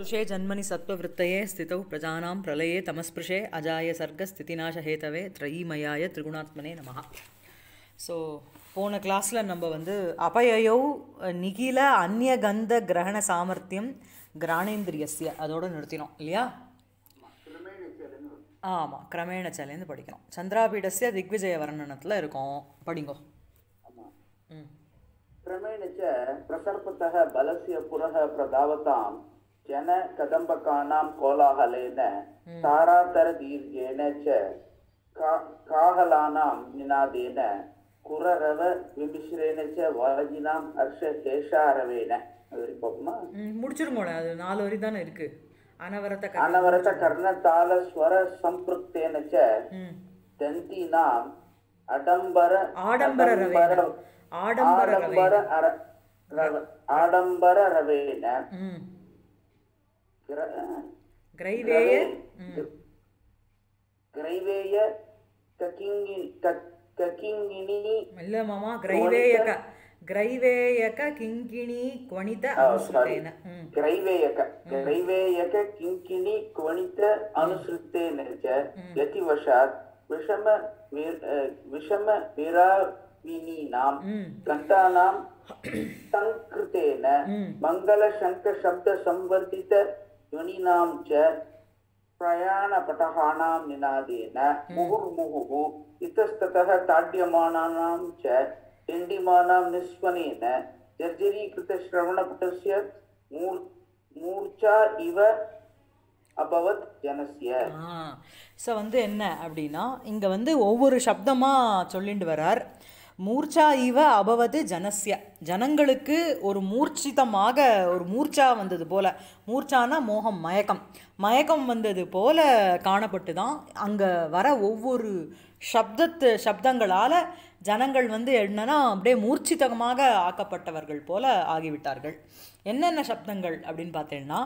ஜன்மனி जन्मनि ஸ்திதௌ பிரஜானாம் பிரலயே தமஸ்பிருஷே அஜாய சர்க்க ஸ்திதிநாசஹேதவே त्रयीमयाय திரிகுணாத்மனே நமஹா ஸோ போன கிளாஸில் நம்ம வந்து அபயயோ நிகில அந்நிய கிரகண சாமர்த்தியம் கிராணேந்திரியஸ்ய அதோடு நிறுத்தினோம் இல்லையா ஆமாம் சலேந்து படிக்கணும் சந்திராபீடஸ்ய திக்விஜய வர்ணனத்தில் இருக்கும் படிங்கோ ம் கிரமேணச்ச பிரசர்பத்தக பலசிய புரக ಜನ ಕದಂಬಕಾನಾಂ ಕೋಲಾಹಲೇನ ತಾರಾತರ ದೀರ್ಘೇನ ಚ ಕಾಹಲಾನಾಂ ನಿನಾದೇನ ಕುರರವ வாஜினாம் ಚ ವಾಜಿನಾಂ ಹರ್ಷ ಕೇಶಾರವೇನ முடிச்சிருங்கோட அது நாலு வரி தானே இருக்கு அனவரத அனவரத கர்ணத்தால ஸ்வர ச தந்தினாம் அடம்பர ஆடம்பர ஆடம்பர ஆடம்பர ரவேன கிரைவேய கிரைவேய கிங்கிணி இல்ல மாமா கிரைவேயக ಗ್ರೈವೇಯಕ ಕಿಂಕಿಣಿ ಕ್ವಣಿತ ಅನುಸೃತೇನ ಗ್ರೈವೇಯಕ ಗ್ರೈವೇಯಕ ಕಿಂಕಿಣಿ ಕ್ವಣಿತ ಅನುಸೃತೇನ ಚ ಯತಿವಶಾತ್ ವಿಷಮ ವಿಷಮ ವಿರಾವಿನೀನಾಂ ಕಂಠಾನಾಂ ಸಂಕೃತೇನ ಮಂಗಲ ಶಂಕ ಶಬ್ದ ಸಂವರ್ಧಿತ யுனிநாம் ச பிரயாணபடகானாம் நினாதேன முகுர் முகுகு இத்தஸ்ததக தாட்டியமானாம் ச டெண்டிமானாம் நிஸ்வனேன ஜர்ஜரி கிருத்த ஸ்ரவணபுட்டஸ்ய மூர் மூர்ச்சா இவ அபவத் ஜனசிய வந்து என்ன அப்படின்னா இங்கே வந்து ஒவ்வொரு சப்தமாக சொல்லிட்டு வரார் மூர்ச்சா இவ அபவது ஜனசிய ஜனங்களுக்கு ஒரு மூர்ச்சிதமாக ஒரு மூர்ச்சா வந்தது போல் மூர்ச்சானா மோகம் மயக்கம் மயக்கம் வந்தது போல் காணப்பட்டு தான் அங்கே வர ஒவ்வொரு சப்தத்து சப்தங்களால் ஜனங்கள் வந்து என்னன்னா அப்படியே மூர்ச்சிதகமாக ஆக்கப்பட்டவர்கள் போல ஆகிவிட்டார்கள் என்னென்ன சப்தங்கள் அப்படின்னு பார்த்தீங்கன்னா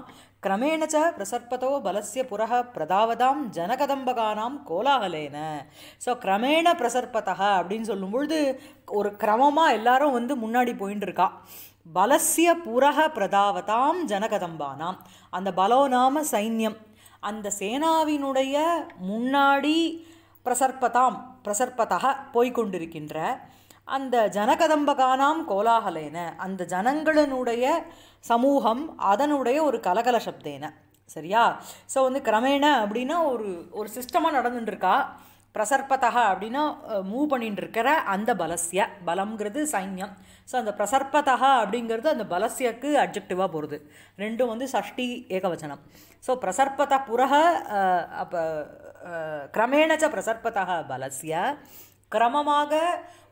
கிரமேணச்ச பிரசற்பதோ பலசிய புரக பிரதாவதாம் ஜனகதம்பகானாம் கோலாகலேன ஸோ கிரமேண பிரசற்பதா அப்படின்னு சொல்லும்பொழுது ஒரு கிரமமாக எல்லாரும் வந்து முன்னாடி போயின்னு இருக்கா பலசிய புரக பிரதாவதாம் ஜனகதம்பானாம் அந்த பலோநாம சைன்யம் அந்த சேனாவினுடைய முன்னாடி பிரசற்பதாம் பிரசற்பதாக போய்கொண்டிருக்கின்ற அந்த ஜனகதம்பகானாம் கோலாகலேன அந்த ஜனங்களினுடைய சமூகம் அதனுடைய ஒரு கலகல சப்தேன சரியா ஸோ வந்து கிரமேண அப்படின்னா ஒரு ஒரு சிஸ்டமாக நடந்துட்டுருக்கா பிரசற்பதா அப்படின்னா மூவ் பண்ணிட்டு இருக்கிற அந்த பலசிய பலம்ங்கிறது சைன்யம் ஸோ அந்த பிரசற்பதா அப்படிங்கிறது அந்த பலசியக்கு அப்ஜெக்டிவாக போகிறது ரெண்டும் வந்து சஷ்டி ஏகவச்சனம் ஸோ பிரசற்பத புறக அப்போ கிரமேணச்ச ச பிரசற்பதா பலசிய கிரமமாக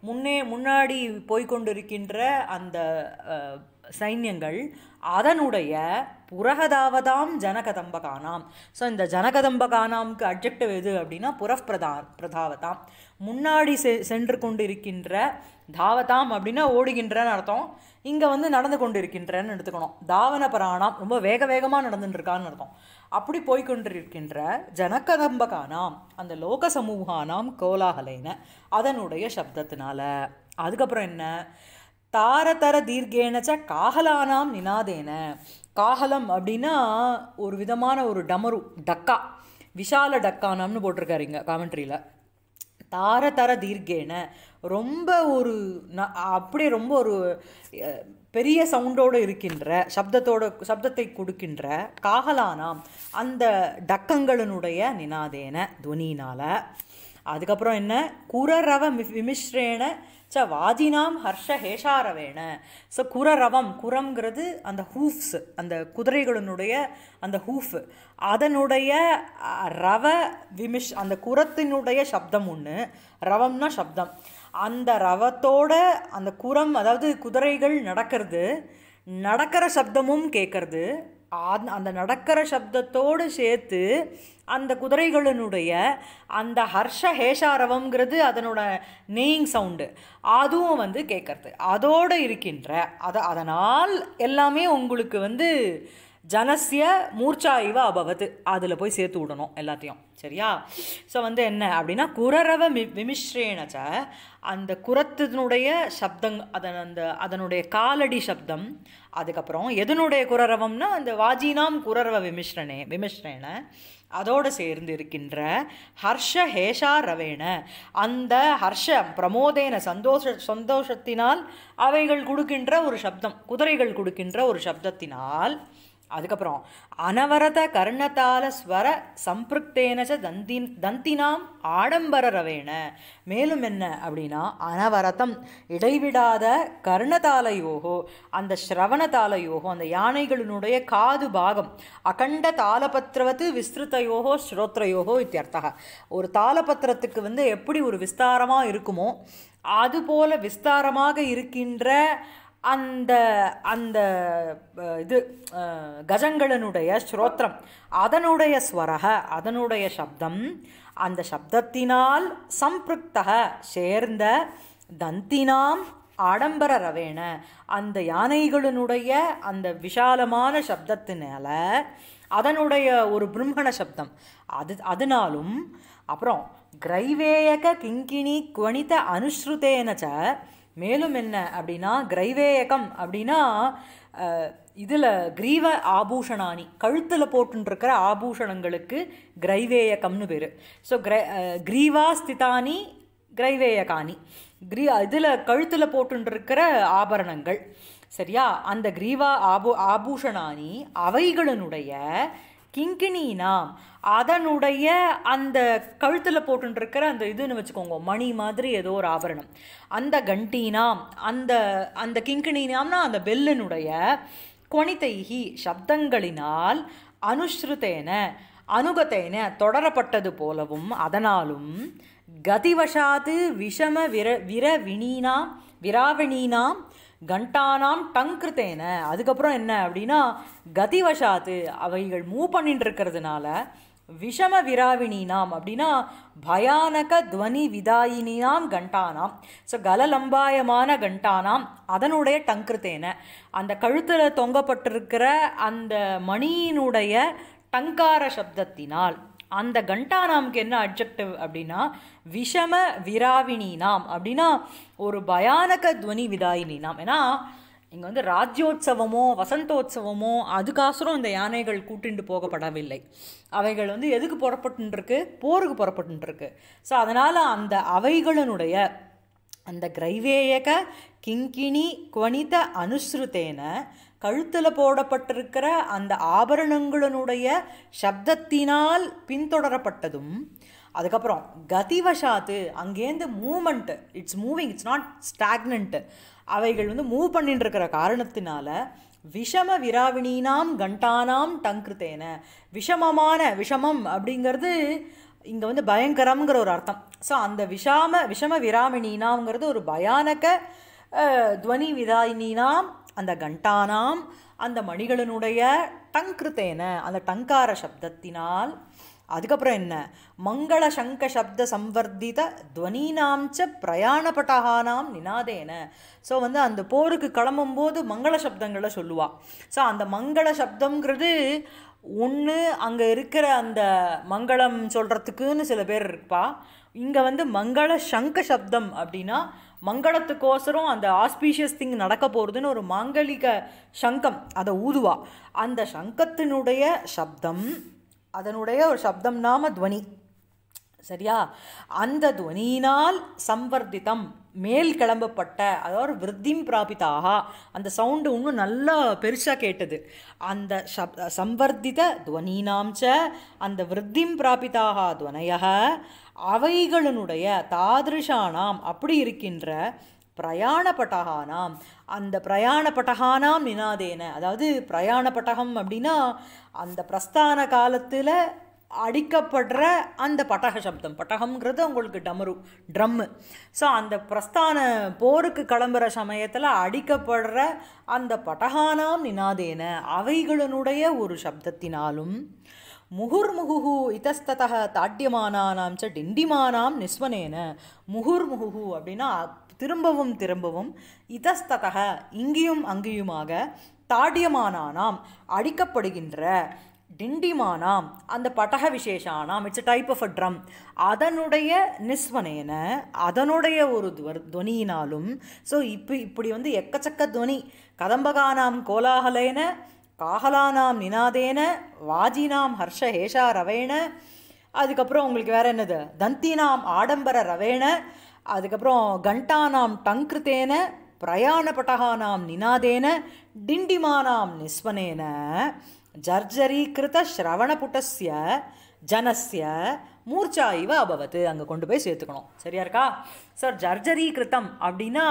முன்னே முன்னாடி போய்கொண்டிருக்கின்ற அந்த சைன்யங்கள் அதனுடைய புரகதாவதாம் ஜனகதம்பகானாம் ஸோ இந்த ஜனகதம்பகானாம்க்கு அப்ஜெக்டிவ் எது அப்படின்னா புரப்பிரதா பிரதாவதாம் முன்னாடி செ சென்று கொண்டிருக்கின்ற தாவதாம் அப்படின்னா ஓடுகின்றன்னு அர்த்தம் இங்கே வந்து நடந்து கொண்டு இருக்கின்றன்னு எடுத்துக்கணும் தாவன பராணாம் ரொம்ப வேக வேகமாக நடந்துட்டுருக்கான்னு இருக்கும் அப்படி போய்கொண்டிருக்கின்ற ஜனகதம்பகானாம் அந்த லோக சமூகானாம் கோலாகலைன அதனுடைய சப்தத்தினால அதுக்கப்புறம் என்ன தாரதர தீர்கேனச்ச காகலானாம் நினாதேன காகலம் அப்படின்னா ஒரு விதமான ஒரு டமரு டக்கா விஷால டக்கானாம்னு போட்டிருக்காரு இங்கே காமெண்ட்ரியில் தார தர தீர்க்கேன ரொம்ப ஒரு அப்படியே ரொம்ப ஒரு பெரிய சவுண்டோடு இருக்கின்ற சப்தத்தோட சப்தத்தை கொடுக்கின்ற காகலானாம் அந்த டக்கங்களினுடைய நினாதேன துவனினால் அதுக்கப்புறம் என்ன குரரவ விமிஸ்ரேன ச வாதினாம் ஹர்ஷ ஹேஷாரவேண ச குரரவம் குரம்ங்கிறது அந்த ஹூஃப்ஸ் அந்த குதிரைகளினுடைய அந்த ஹூஃப் அதனுடைய ரவ விமிஷ் அந்த குரத்தினுடைய சப்தம் ஒன்று ரவம்னா சப்தம் அந்த ரவத்தோட அந்த குரம் அதாவது குதிரைகள் நடக்கிறது நடக்கிற சப்தமும் கேட்கறது அந்த நடக்கிற சப்தத்தோடு சேர்த்து அந்த குதிரைகளினுடைய அந்த ஹர்ஷ ஹேஷாரவங்கிறது அதனோட நெய்யிங் சவுண்டு அதுவும் வந்து கேட்கறது அதோடு இருக்கின்ற அதை அதனால் எல்லாமே உங்களுக்கு வந்து ஜனசிய மூர்ச்சா இவ அபவத்து அதில் போய் சேர்த்து விடணும் எல்லாத்தையும் சரியா ஸோ வந்து என்ன அப்படின்னா குரரவ மி விமிஸ்ரேனச்ச அந்த குரத்தினுடைய சப்தங் அதன் அந்த அதனுடைய காலடி சப்தம் அதுக்கப்புறம் எதனுடைய குரரவம்னா அந்த வாஜினாம் குரரவ விமிஸ்ரனே விமிஸ்ரேன அதோடு சேர்ந்து இருக்கின்ற ஹர்ஷ ஹேஷா ரவேண அந்த ஹர்ஷ பிரமோதேன சந்தோஷ சந்தோஷத்தினால் அவைகள் கொடுக்கின்ற ஒரு சப்தம் குதிரைகள் கொடுக்கின்ற ஒரு சப்தத்தினால் அதுக்கப்புறம் அனவரத கர்ணத்தால ஸ்வர சம்பிருக்தேனச்ச தந்தி தந்தினாம் ஆடம்பர ரவேண மேலும் என்ன அப்படின்னா அனவரதம் இடைவிடாத கர்ணதாலயோகோ அந்த ஸ்ரவணதாலயோகோ அந்த யானைகளினுடைய காது பாகம் அகண்ட தாளபத்திரவத்து விஸ்திருத்தையோகோ ஸ்ரோத்ரயோகோ இத்தியர்த்தக ஒரு தாளபத்திரத்துக்கு வந்து எப்படி ஒரு விஸ்தாரமாக இருக்குமோ அதுபோல விஸ்தாரமாக இருக்கின்ற அந்த அந்த இது கஜங்களனுடைய ஸ்ரோத்திரம் அதனுடைய ஸ்வரக அதனுடைய சப்தம் அந்த சப்தத்தினால் சம்பிருத்தக சேர்ந்த தந்தினாம் ஆடம்பர ரவேண அந்த யானைகளினுடைய அந்த விஷாலமான சப்தத்தினால அதனுடைய ஒரு பிரம்மண சப்தம் அது அதனாலும் அப்புறம் கிரைவேயக கிங்கிணி குவணித அனுஸ்ருதேனச்ச மேலும் என்ன அப்படின்னா கிரைவேயகம் அப்படின்னா இதில் கிரீவ ஆபூஷணானி கழுத்தில் போட்டுருக்கிற ஆபூஷணங்களுக்கு கிரைவேயகம்னு பேர் ஸோ கிரை கிரீவாஸ்திதானி ஸ்திதானி கிரைவேயகானி கிரீ இதில் கழுத்தில் போட்டுருக்கிற ஆபரணங்கள் சரியா அந்த கிரீவா ஆபூ ஆபூஷணானி அவைகளினுடைய கிங்கிணினாம் அதனுடைய அந்த கழுத்தில் போட்டுருக்கிற அந்த இதுன்னு வச்சுக்கோங்க மணி மாதிரி ஏதோ ஒரு ஆபரணம் அந்த கண்டீனாம் அந்த அந்த கிங்கிணினாம்னா அந்த பெல்லினுடைய கொனிதைஹி சப்தங்களினால் அனுஷ்ருத்தேன அனுகத்தேன தொடரப்பட்டது போலவும் அதனாலும் கதிவசாது விஷம விர விரவிணீனாம் விராவிணீனாம் கண்டானாம் டங் கிருத்தேன அதுக்கப்புறம் என்ன அப்படின்னா கதிவசாத்து அவைகள் மூவ் பண்ணிட்டு இருக்கிறதுனால விஷம விராவினினாம் அப்படின்னா பயானக துவனி விதாயினினாம் கண்டானாம் ஸோ கலலம்பாயமான கண்டானாம் அதனுடைய டங்கிருத்தேன அந்த கழுத்தில் தொங்கப்பட்டிருக்கிற அந்த மணியினுடைய டங்கார சப்தத்தினால் அந்த நாமுக்கு என்ன அப்ஜெக்டிவ் அப்படின்னா விஷம விராவினி நாம் அப்படின்னா ஒரு பயானக துவனி விதாயினி நாம் ஏன்னா இங்கே வந்து ராஜ்யோத்சவமோ வசந்தோத்சவமோ அதுக்காசுரம் இந்த யானைகள் கூட்டிண்டு போகப்படவில்லை அவைகள் வந்து எதுக்கு புறப்பட்டுருக்கு போருக்கு புறப்பட்டுருக்கு ஸோ அதனால் அந்த அவைகளினுடைய அந்த கிரைவேயக கிங்கிணி குவனித அனுசுருத்தேன கழுத்தில் போடப்பட்டிருக்கிற அந்த ஆபரணங்களினுடைய சப்தத்தினால் பின்தொடரப்பட்டதும் அதுக்கப்புறம் கதிவசாத்து அங்கேருந்து moment it's moving it's not stagnant அவைகள் வந்து மூவ் பண்ணிட்டு இருக்கிற காரணத்தினால விஷம விராவிணினாம் கண்டானாம் டங்கிருத்தேன விஷமமான விஷமம் அப்படிங்கிறது இங்கே வந்து பயங்கரம்ங்கிற ஒரு அர்த்தம் ஸோ அந்த விஷாம விஷம விராமினினாங்கிறது ஒரு பயானக துவனி விதாயினாம் அந்த கண்டானாம் அந்த மணிகளினுடைய டங்கிருத்தேன அந்த டங்கார சப்தத்தினால் அதுக்கப்புறம் என்ன மங்கள சங்க சப்த சம்வர்த்தித துவனினாம்ச்ச பிரயாணப்பட்டகானாம் நினாதேன ஸோ வந்து அந்த போருக்கு கிளம்பும்போது மங்கள சப்தங்களை சொல்லுவாள் ஸோ அந்த மங்கள சப்தங்கிறது ஒன்று அங்கே இருக்கிற அந்த மங்களம் சொல்கிறதுக்குன்னு சில பேர் இருப்பா இங்கே வந்து மங்கள சங்க சப்தம் அப்படின்னா மங்களத்துக்கோசரம் அந்த ஆஸ்பீஷியஸ் திங் நடக்க போகிறதுன்னு ஒரு மாங்கலிக சங்கம் அதை ஊதுவா அந்த சங்கத்தினுடைய சப்தம் அதனுடைய ஒரு சப்தம் நாம துவனி சரியா அந்த துவனினால் சம்வர்தித்தம் மேல் கிளம்பப்பட்ட அதாவது விருத்திம் பிராபிதாக அந்த சவுண்டு இன்னும் நல்லா பெருசாக கேட்டது அந்த சப் துவனீனாம் ச அந்த விருத்திம் பிராபித்தாக துவனைய அவைகளினுடைய தாதிருஷானாம் அப்படி இருக்கின்ற பிரயாணப்பட்டகானாம் அந்த பிரயாணப்பட்டகானாம் நினாதேன அதாவது பிரயாணப்பட்டகம் அப்படின்னா அந்த பிரஸ்தான காலத்தில் அடிக்கப்படுற அந்த பட்டக சப்தம் பட்டகம்ங்கிறது அவங்களுக்கு டமரு ட்ரம்மு ஸோ அந்த பிரஸ்தான போருக்கு கிளம்புற சமயத்தில் அடிக்கப்படுற அந்த பட்டகானாம் நினாதேன அவைகளினுடைய ஒரு சப்தத்தினாலும் முகுர்முகு இத்தஸ்தத தாட்டியமானாம் ச டிண்டிமானாம் நிஸ்வனேன முகுர்முகு அப்படின்னா திரும்பவும் திரும்பவும் இதஸ்ததக இங்கேயும் அங்கேயுமாக தாடியமானானாம் அடிக்கப்படுகின்ற டிண்டிமானாம் அந்த பட்டக விசேஷானாம் it's a type of a drum அதனுடைய நிஸ்வனேன அதனுடைய ஒரு துவனியினாலும் ஸோ இப்போ இப்படி வந்து எக்கச்சக்க துவனி கதம்பகானாம் கோலாகலேன காகலானாம் நினாதேன வாஜினாம் ஹர்ஷ ஹேஷா ரவேண அதுக்கப்புறம் உங்களுக்கு வேறு என்னது தந்தினாம் ஆடம்பர ரவேண அதுக்கப்புறம் கண்டானாம் டங்கிருத்தேன பிரயாண பட்டகானாம் நினாதேன டிண்டிமானாம் நிஸ்வனேன ஜர்ஜரீகிருதஸ்ரவணபுட்டஸ்ய ஜனசிய மூர்ச்சா இவ அபவத்து அங்கே கொண்டு போய் சேர்த்துக்கணும் சரியா இருக்கா சார் ஜர்ஜரீகிருத்தம் அப்படின்னா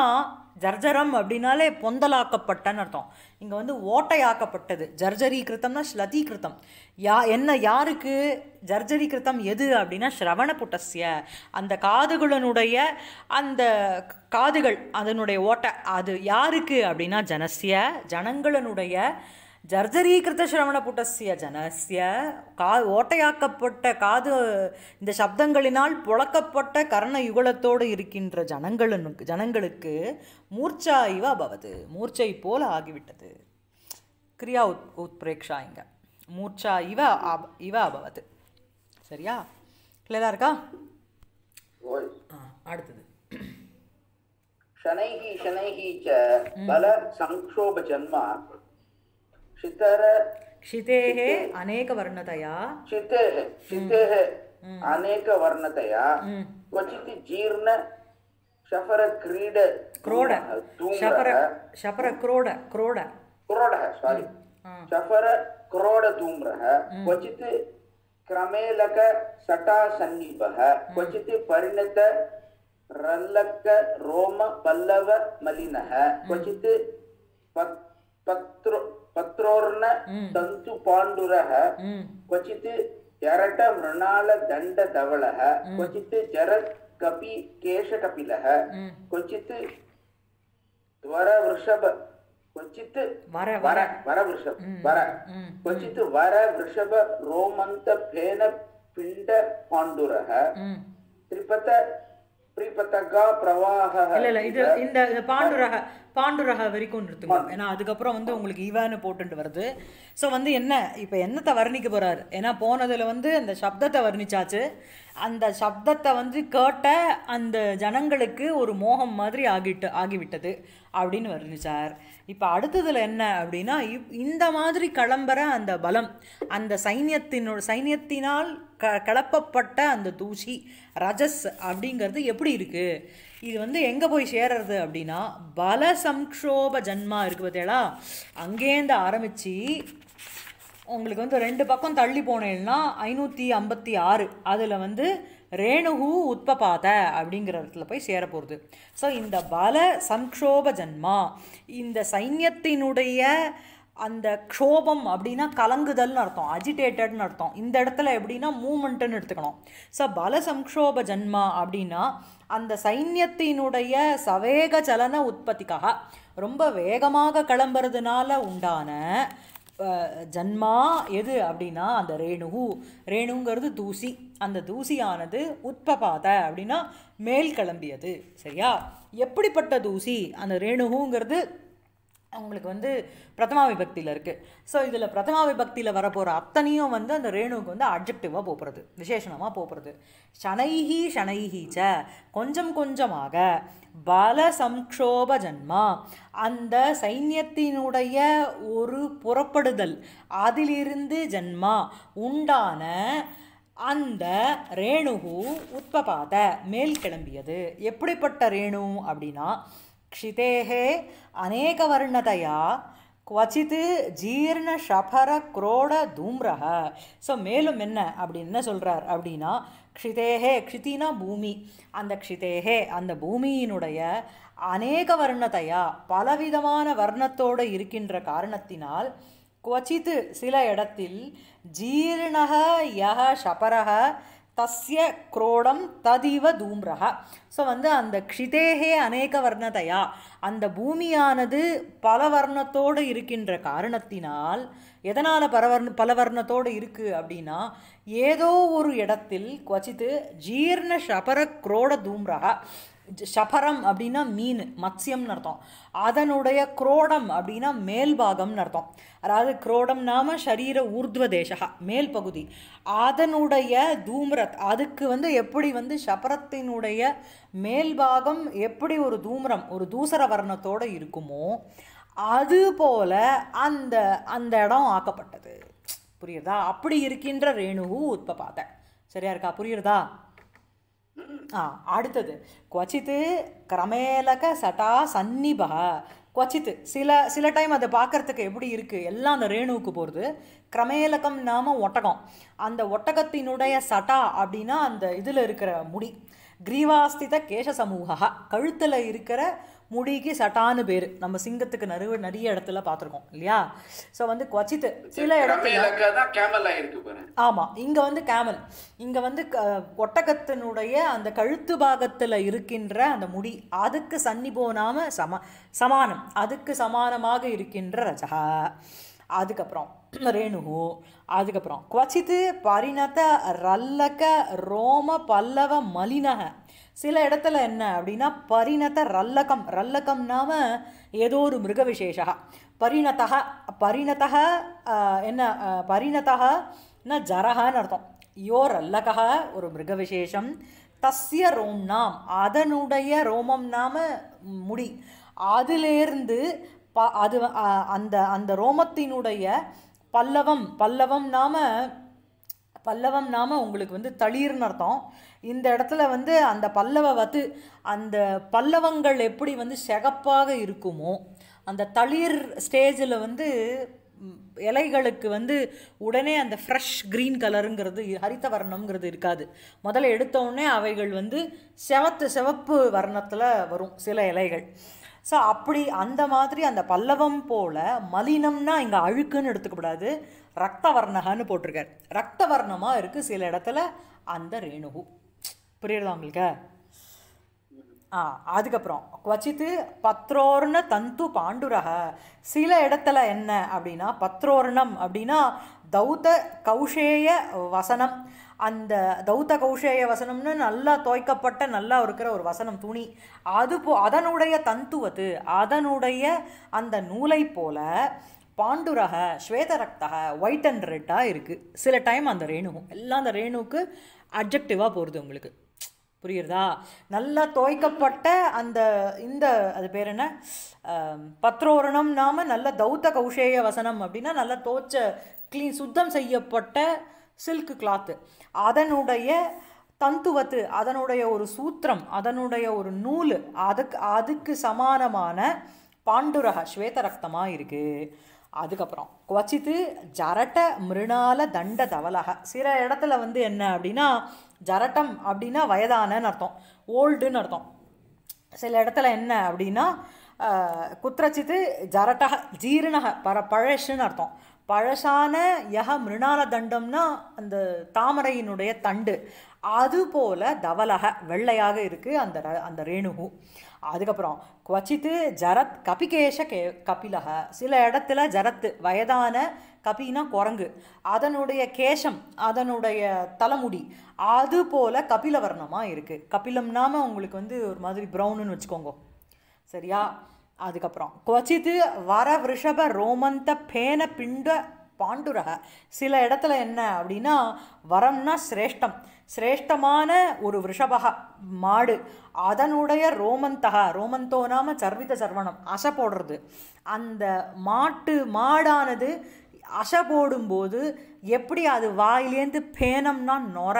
ஜர்ஜரம் அப்படின்னாலே பொந்தலாக்கப்பட்டன்னு அர்த்தம் இங்கே வந்து ஓட்டையாக்கப்பட்டது ஜர்ஜரீகிருத்தம்னா ஸ்லதீகிருத்தம் யா என்ன யாருக்கு ஜர்ஜரீகிருத்தம் எது அப்படின்னா ஸ்ரவண புட்டசிய அந்த காதுகளுடைய அந்த காதுகள் அதனுடைய ஓட்டை அது யாருக்கு அப்படின்னா ஜனசிய ஜனங்களுடைய சிரவண புட்டசிய ஜனசிய கா ஓட்டையாக்கப்பட்ட காது இந்த சப்தங்களினால் புழக்கப்பட்ட கர்ண யுகலத்தோடு இருக்கின்ற ஜனங்களுக்கு ஜனங்களுக்கு மூர்ச்சா இவ அபவது மூர்ச்சை போல ஆகிவிட்டது கிரியா உத் உத்பிரேக்ஷா இங்க மூர்ச்சா இவ அப இவ அபவது சரியா கிளியரா இருக்கா அடுத்தது शनैः शनैः च बलसङ्क्षोभजन्म क्षितर क्षितेः अनेकवर्णतया क्षितेः क्षितेः अनेकवर्णतया क्वचित् जीर्ण शफरक्रीड क्रोड शफर शफरक्रोड क्रोड क्रोडः सारि शफरक्रोडधूम्रः क्वचित् क्रमेलक क्रमेलकसटासन्निभः क्वचित् परिणत रल्लक रोम पल्लव मलिनः क्वचित् पक् पक्त्रो ಪತ್ರೋರ್ನ ತಂತು ಪಾಂಡುರಹ ಕ್ವಚಿತ್ ಜರಟ ಮೃಣಾಲ ದಂಡ ಧವಳಹ ಕ್ವಚಿತ್ ಜರತ್ ಕಪಿ ಕೇಶ ಕಪಿಲಹ ಕ್ವಚಿತ್ ವರ ವೃಷಭ ಕ್ವಚಿತ್ ವರ ವರ ವೃಷಭ ವರ ಕ್ವಚಿತ್ ವರ ವೃಷಭ ರೋಮಂತ ಫೇನ ಪಿಂಡ ಪಾಂಡುರಹ ತ್ರಿಪಥ இல்ல இல்ல இது இந்த பாண்டுரக பாண்டுரக வரைக்கும் ஏன்னா அதுக்கப்புறம் வந்து உங்களுக்கு வருது ஸோ வந்து என்ன வர்ணிக்க போறாரு ஏன்னா போனதுல வந்து அந்த சப்தத்தை வர்ணிச்சாச்சு அந்த சப்தத்தை வந்து கேட்ட அந்த ஜனங்களுக்கு ஒரு மோகம் மாதிரி ஆகிட்டு ஆகிவிட்டது அப்படின்னு வர்ணிச்சார் இப்ப அடுத்ததுல என்ன அப்படின்னா இந்த மாதிரி கிளம்புற அந்த பலம் அந்த சைன்யத்தினோட சைன்யத்தினால் க கலப்பப்பட்ட அந்த தூசி ரஜஸ் அப்படிங்கிறது எப்படி இருக்குது இது வந்து எங்கே போய் சேருறது அப்படின்னா பல சம்க்ஷோப ஜன்மா இருக்குது பார்த்தீங்களா அங்கேருந்து ஆரம்பித்து உங்களுக்கு வந்து ரெண்டு பக்கம் தள்ளி போனேன்னா ஐநூற்றி ஐம்பத்தி ஆறு அதில் வந்து ரேணுகு உத்பபாத அப்படிங்கிற இடத்துல போய் சேரப்போகுது போகிறது ஸோ இந்த பல சம்க்ஷோப ஜன்மா இந்த சைன்யத்தினுடைய அந்த க்ஷோபம் அப்படின்னா கலங்குதல்னு அர்த்தம் அஜிடேட்டட்னு அர்த்தம் இந்த இடத்துல எப்படின்னா மூமெண்ட்டுன்னு எடுத்துக்கணும் ஸோ பல சம்க்ஷோப ஜன்மா அப்படின்னா அந்த சைன்யத்தினுடைய சவேக சலன உற்பத்திக்காக ரொம்ப வேகமாக கிளம்புறதுனால உண்டான ஜன்மா எது அப்படின்னா அந்த ரேணுகு ரேணுங்கிறது தூசி அந்த தூசியானது உட்பபாத அப்படின்னா மேல் கிளம்பியது சரியா எப்படிப்பட்ட தூசி அந்த ரேணுகுங்கிறது அவங்களுக்கு வந்து பிரதமா விபக்தியில் இருக்குது ஸோ இதில் பிரதமா விபக்தியில் வரப்போகிற அத்தனையும் வந்து அந்த ரேணுவுக்கு வந்து அப்ஜெக்டிவாக போகிறது விசேஷணமாக போகிறது ஷனைஹி ச கொஞ்சம் கொஞ்சமாக பல சம்க்ஷோப ஜன்மா அந்த சைன்யத்தினுடைய ஒரு புறப்படுதல் அதிலிருந்து ஜன்மா உண்டான அந்த ரேணுகு உத்பபாத மேல் கிளம்பியது எப்படிப்பட்ட ரேணு அப்படின்னா ஜீர்ண अनेकवर्णतया குரோட தூம்ரஹ ஸோ மேலும் என்ன அப்படின்னு என்ன சொல்கிறார் அப்படின்னா க்ஷிதேகே க்ஷிதினா பூமி அந்த க்ஷிதேகே அந்த பூமியினுடைய அநேக வர்ணத்தையா பலவிதமான வர்ணத்தோடு இருக்கின்ற காரணத்தினால் குவச்சித்து சில இடத்தில் ஜீர்ணக யக ஷபரக தஸ்ய குரோடம் ததிவ தூம்ரஹா ஸோ வந்து அந்த க்ஷிதேகே அநேக வர்ணதையா அந்த பூமியானது பல வர்ணத்தோடு இருக்கின்ற காரணத்தினால் எதனால் பலவர்ண பலவர்ணத்தோடு இருக்குது அப்படின்னா ஏதோ ஒரு இடத்தில் குவச்சித்து ஜீர்ண ஷபர குரோட தூம்ரஹா சபரம் அப்படின்னா மீன் மத்ஸ்யம்னு அர்த்தம் அதனுடைய குரோடம் அப்படின்னா மேல்பாகம்னு அர்த்தம் அதாவது குரோடம் நாம சரீர ஊர்துவ தேசகா மேல் பகுதி அதனுடைய தூம்ரத் அதுக்கு வந்து எப்படி வந்து சபரத்தினுடைய மேல்பாகம் எப்படி ஒரு தூம்ரம் ஒரு தூசர வர்ணத்தோடு இருக்குமோ அதுபோல அந்த அந்த இடம் ஆக்கப்பட்டது புரியுதா அப்படி இருக்கின்ற உற்ப உத்பபாத சரியா இருக்கா புரியுறதா அடுத்தது கொச்சித்து கிரமேலக சட்டா சன்னிபா கொச்சித்து சில சில டைம் அதை பார்க்குறதுக்கு எப்படி இருக்குது எல்லாம் அந்த ரேணுவுக்கு போகிறது கிரமேலகம் நாம ஒட்டகம் அந்த ஒட்டகத்தினுடைய சட்டா அப்படின்னா அந்த இதில் இருக்கிற முடி கிரீவாஸ்தித கேச சமூகா கழுத்தில் இருக்கிற முடிக்கு சட்டானு பேர் நம்ம சிங்கத்துக்கு நிறைய நிறைய இடத்துல பார்த்துருக்கோம் இல்லையா ஸோ வந்து கொச்சித்து சில இடத்துல ஆமாம் இங்கே வந்து கேமல் இங்கே வந்து ஒட்டகத்தினுடைய அந்த கழுத்து பாகத்தில் இருக்கின்ற அந்த முடி அதுக்கு சன்னி போனாமல் சம சமானம் அதுக்கு சமானமாக இருக்கின்ற ரஜகா அதுக்கப்புறம் ரேணுகு அதுக்கப்புறம் குவச்சித்து பரிணத ரல்லக ரோம பல்லவ மலினக சில இடத்துல என்ன அப்படின்னா பரிணத ரல்லக்கம் ரல்லகம்னாம ஏதோ ஒரு மிருக விசேஷா பரிணத பரிணத என்ன பரிணதான்னா ஜரகான்னு அர்த்தம் யோ ரல்லக ஒரு மிருக விசேஷம் தஸ்ய ரோம்னாம் அதனுடைய ரோமம் நாம முடி அதிலேருந்து ப அது அந்த அந்த ரோமத்தினுடைய பல்லவம் பல்லவம் நாம பல்லவம் நாம உங்களுக்கு வந்து தளிர்னு அர்த்தம் இந்த இடத்துல வந்து அந்த பல்லவ வந்து அந்த பல்லவங்கள் எப்படி வந்து செகப்பாக இருக்குமோ அந்த தளிர் ஸ்டேஜில் வந்து இலைகளுக்கு வந்து உடனே அந்த ஃப்ரெஷ் க்ரீன் கலருங்கிறது ஹரித்த வர்ணம்ங்கிறது இருக்காது முதல்ல எடுத்தோடனே அவைகள் வந்து செவத்து செவப்பு வர்ணத்தில் வரும் சில இலைகள் ஸோ அப்படி அந்த மாதிரி அந்த பல்லவம் போல் மலினம்னா இங்கே அழுக்குன்னு எடுத்துக்கக்கூடாது ரத்த வர்ணகான்னு போட்டிருக்கார் ரத்த வர்ணமாக இருக்குது சில இடத்துல அந்த ரேணுகு புரியுறதா உங்களுக்கு ஆ அதுக்கப்புறம் குவச்சித்து பத்ரோர்ண தந்து பாண்டுரக சில இடத்துல என்ன அப்படின்னா பத்ரோர்ணம் அப்படின்னா தௌத கௌஷேய வசனம் அந்த தௌத்த கௌஷேய வசனம்னு நல்லா துவைக்கப்பட்ட நல்லா இருக்கிற ஒரு வசனம் துணி அது போ அதனுடைய தந்துவது அதனுடைய அந்த நூலை போல பாண்டுரக ஸ்வேதரக்தக ஒயிட் அண்ட் ரெட்டாக இருக்குது சில டைம் அந்த ரேணுகும் எல்லாம் அந்த ரேணுவுக்கு அப்ஜெக்டிவாக போகிறது உங்களுக்கு புரியுறதா நல்லா துவைக்கப்பட்ட அந்த இந்த அது பேர் என்ன பத்ரோரணம் நாம நல்ல தௌத்த கௌஷேய வசனம் அப்படின்னா நல்லா தோச்ச க்ளீன் சுத்தம் செய்யப்பட்ட சில்க் கிளாத்து அதனுடைய தந்துவத்து அதனுடைய ஒரு சூத்திரம் அதனுடைய ஒரு நூல் அதுக்கு அதுக்கு சமானமான பாண்டுரக ஸ்வேத ரத்தமாக இருக்குது அதுக்கப்புறம் குவச்சித்து ஜரட்ட மிருணால தண்ட தவலக சில இடத்துல வந்து என்ன அப்படின்னா ஜரட்டம் அப்படின்னா வயதானன்னு அர்த்தம் ஓல்டுன்னு அர்த்தம் சில இடத்துல என்ன அப்படின்னா குத்திரச்சித்து ஜரட்டக ஜீரணக பர பழசுன்னு அர்த்தம் பழசான யக மிருணால தண்டம்னா அந்த தாமரையினுடைய தண்டு போல தவலக வெள்ளையாக இருக்குது அந்த அந்த ரேணுகு அதுக்கப்புறம் குவச்சித்து ஜரத் கபிகேஷ கே கபிலக சில இடத்துல ஜரத்து வயதான கபினா குரங்கு அதனுடைய கேஷம் அதனுடைய தலைமுடி அது போல் கபிலவர்ணமாக இருக்குது கபிலம்னாம உங்களுக்கு வந்து ஒரு மாதிரி ப்ரௌனுன்னு வச்சுக்கோங்க சரியா அதுக்கப்புறம் கொச்சித்து வர ரிஷப ரோமந்த பேன பிண்ட பாண்டுரக சில இடத்துல என்ன அப்படின்னா வரம்னா சிரேஷ்டம் சிரேஷ்டமான ஒரு ரிஷபக மாடு அதனுடைய ரோமந்தக ரோமந்தோ நாம சர்வித சர்வணம் அசை போடுறது அந்த மாட்டு மாடானது அசை போடும்போது எப்படி அது வாயிலேந்து பேனம்னா நொற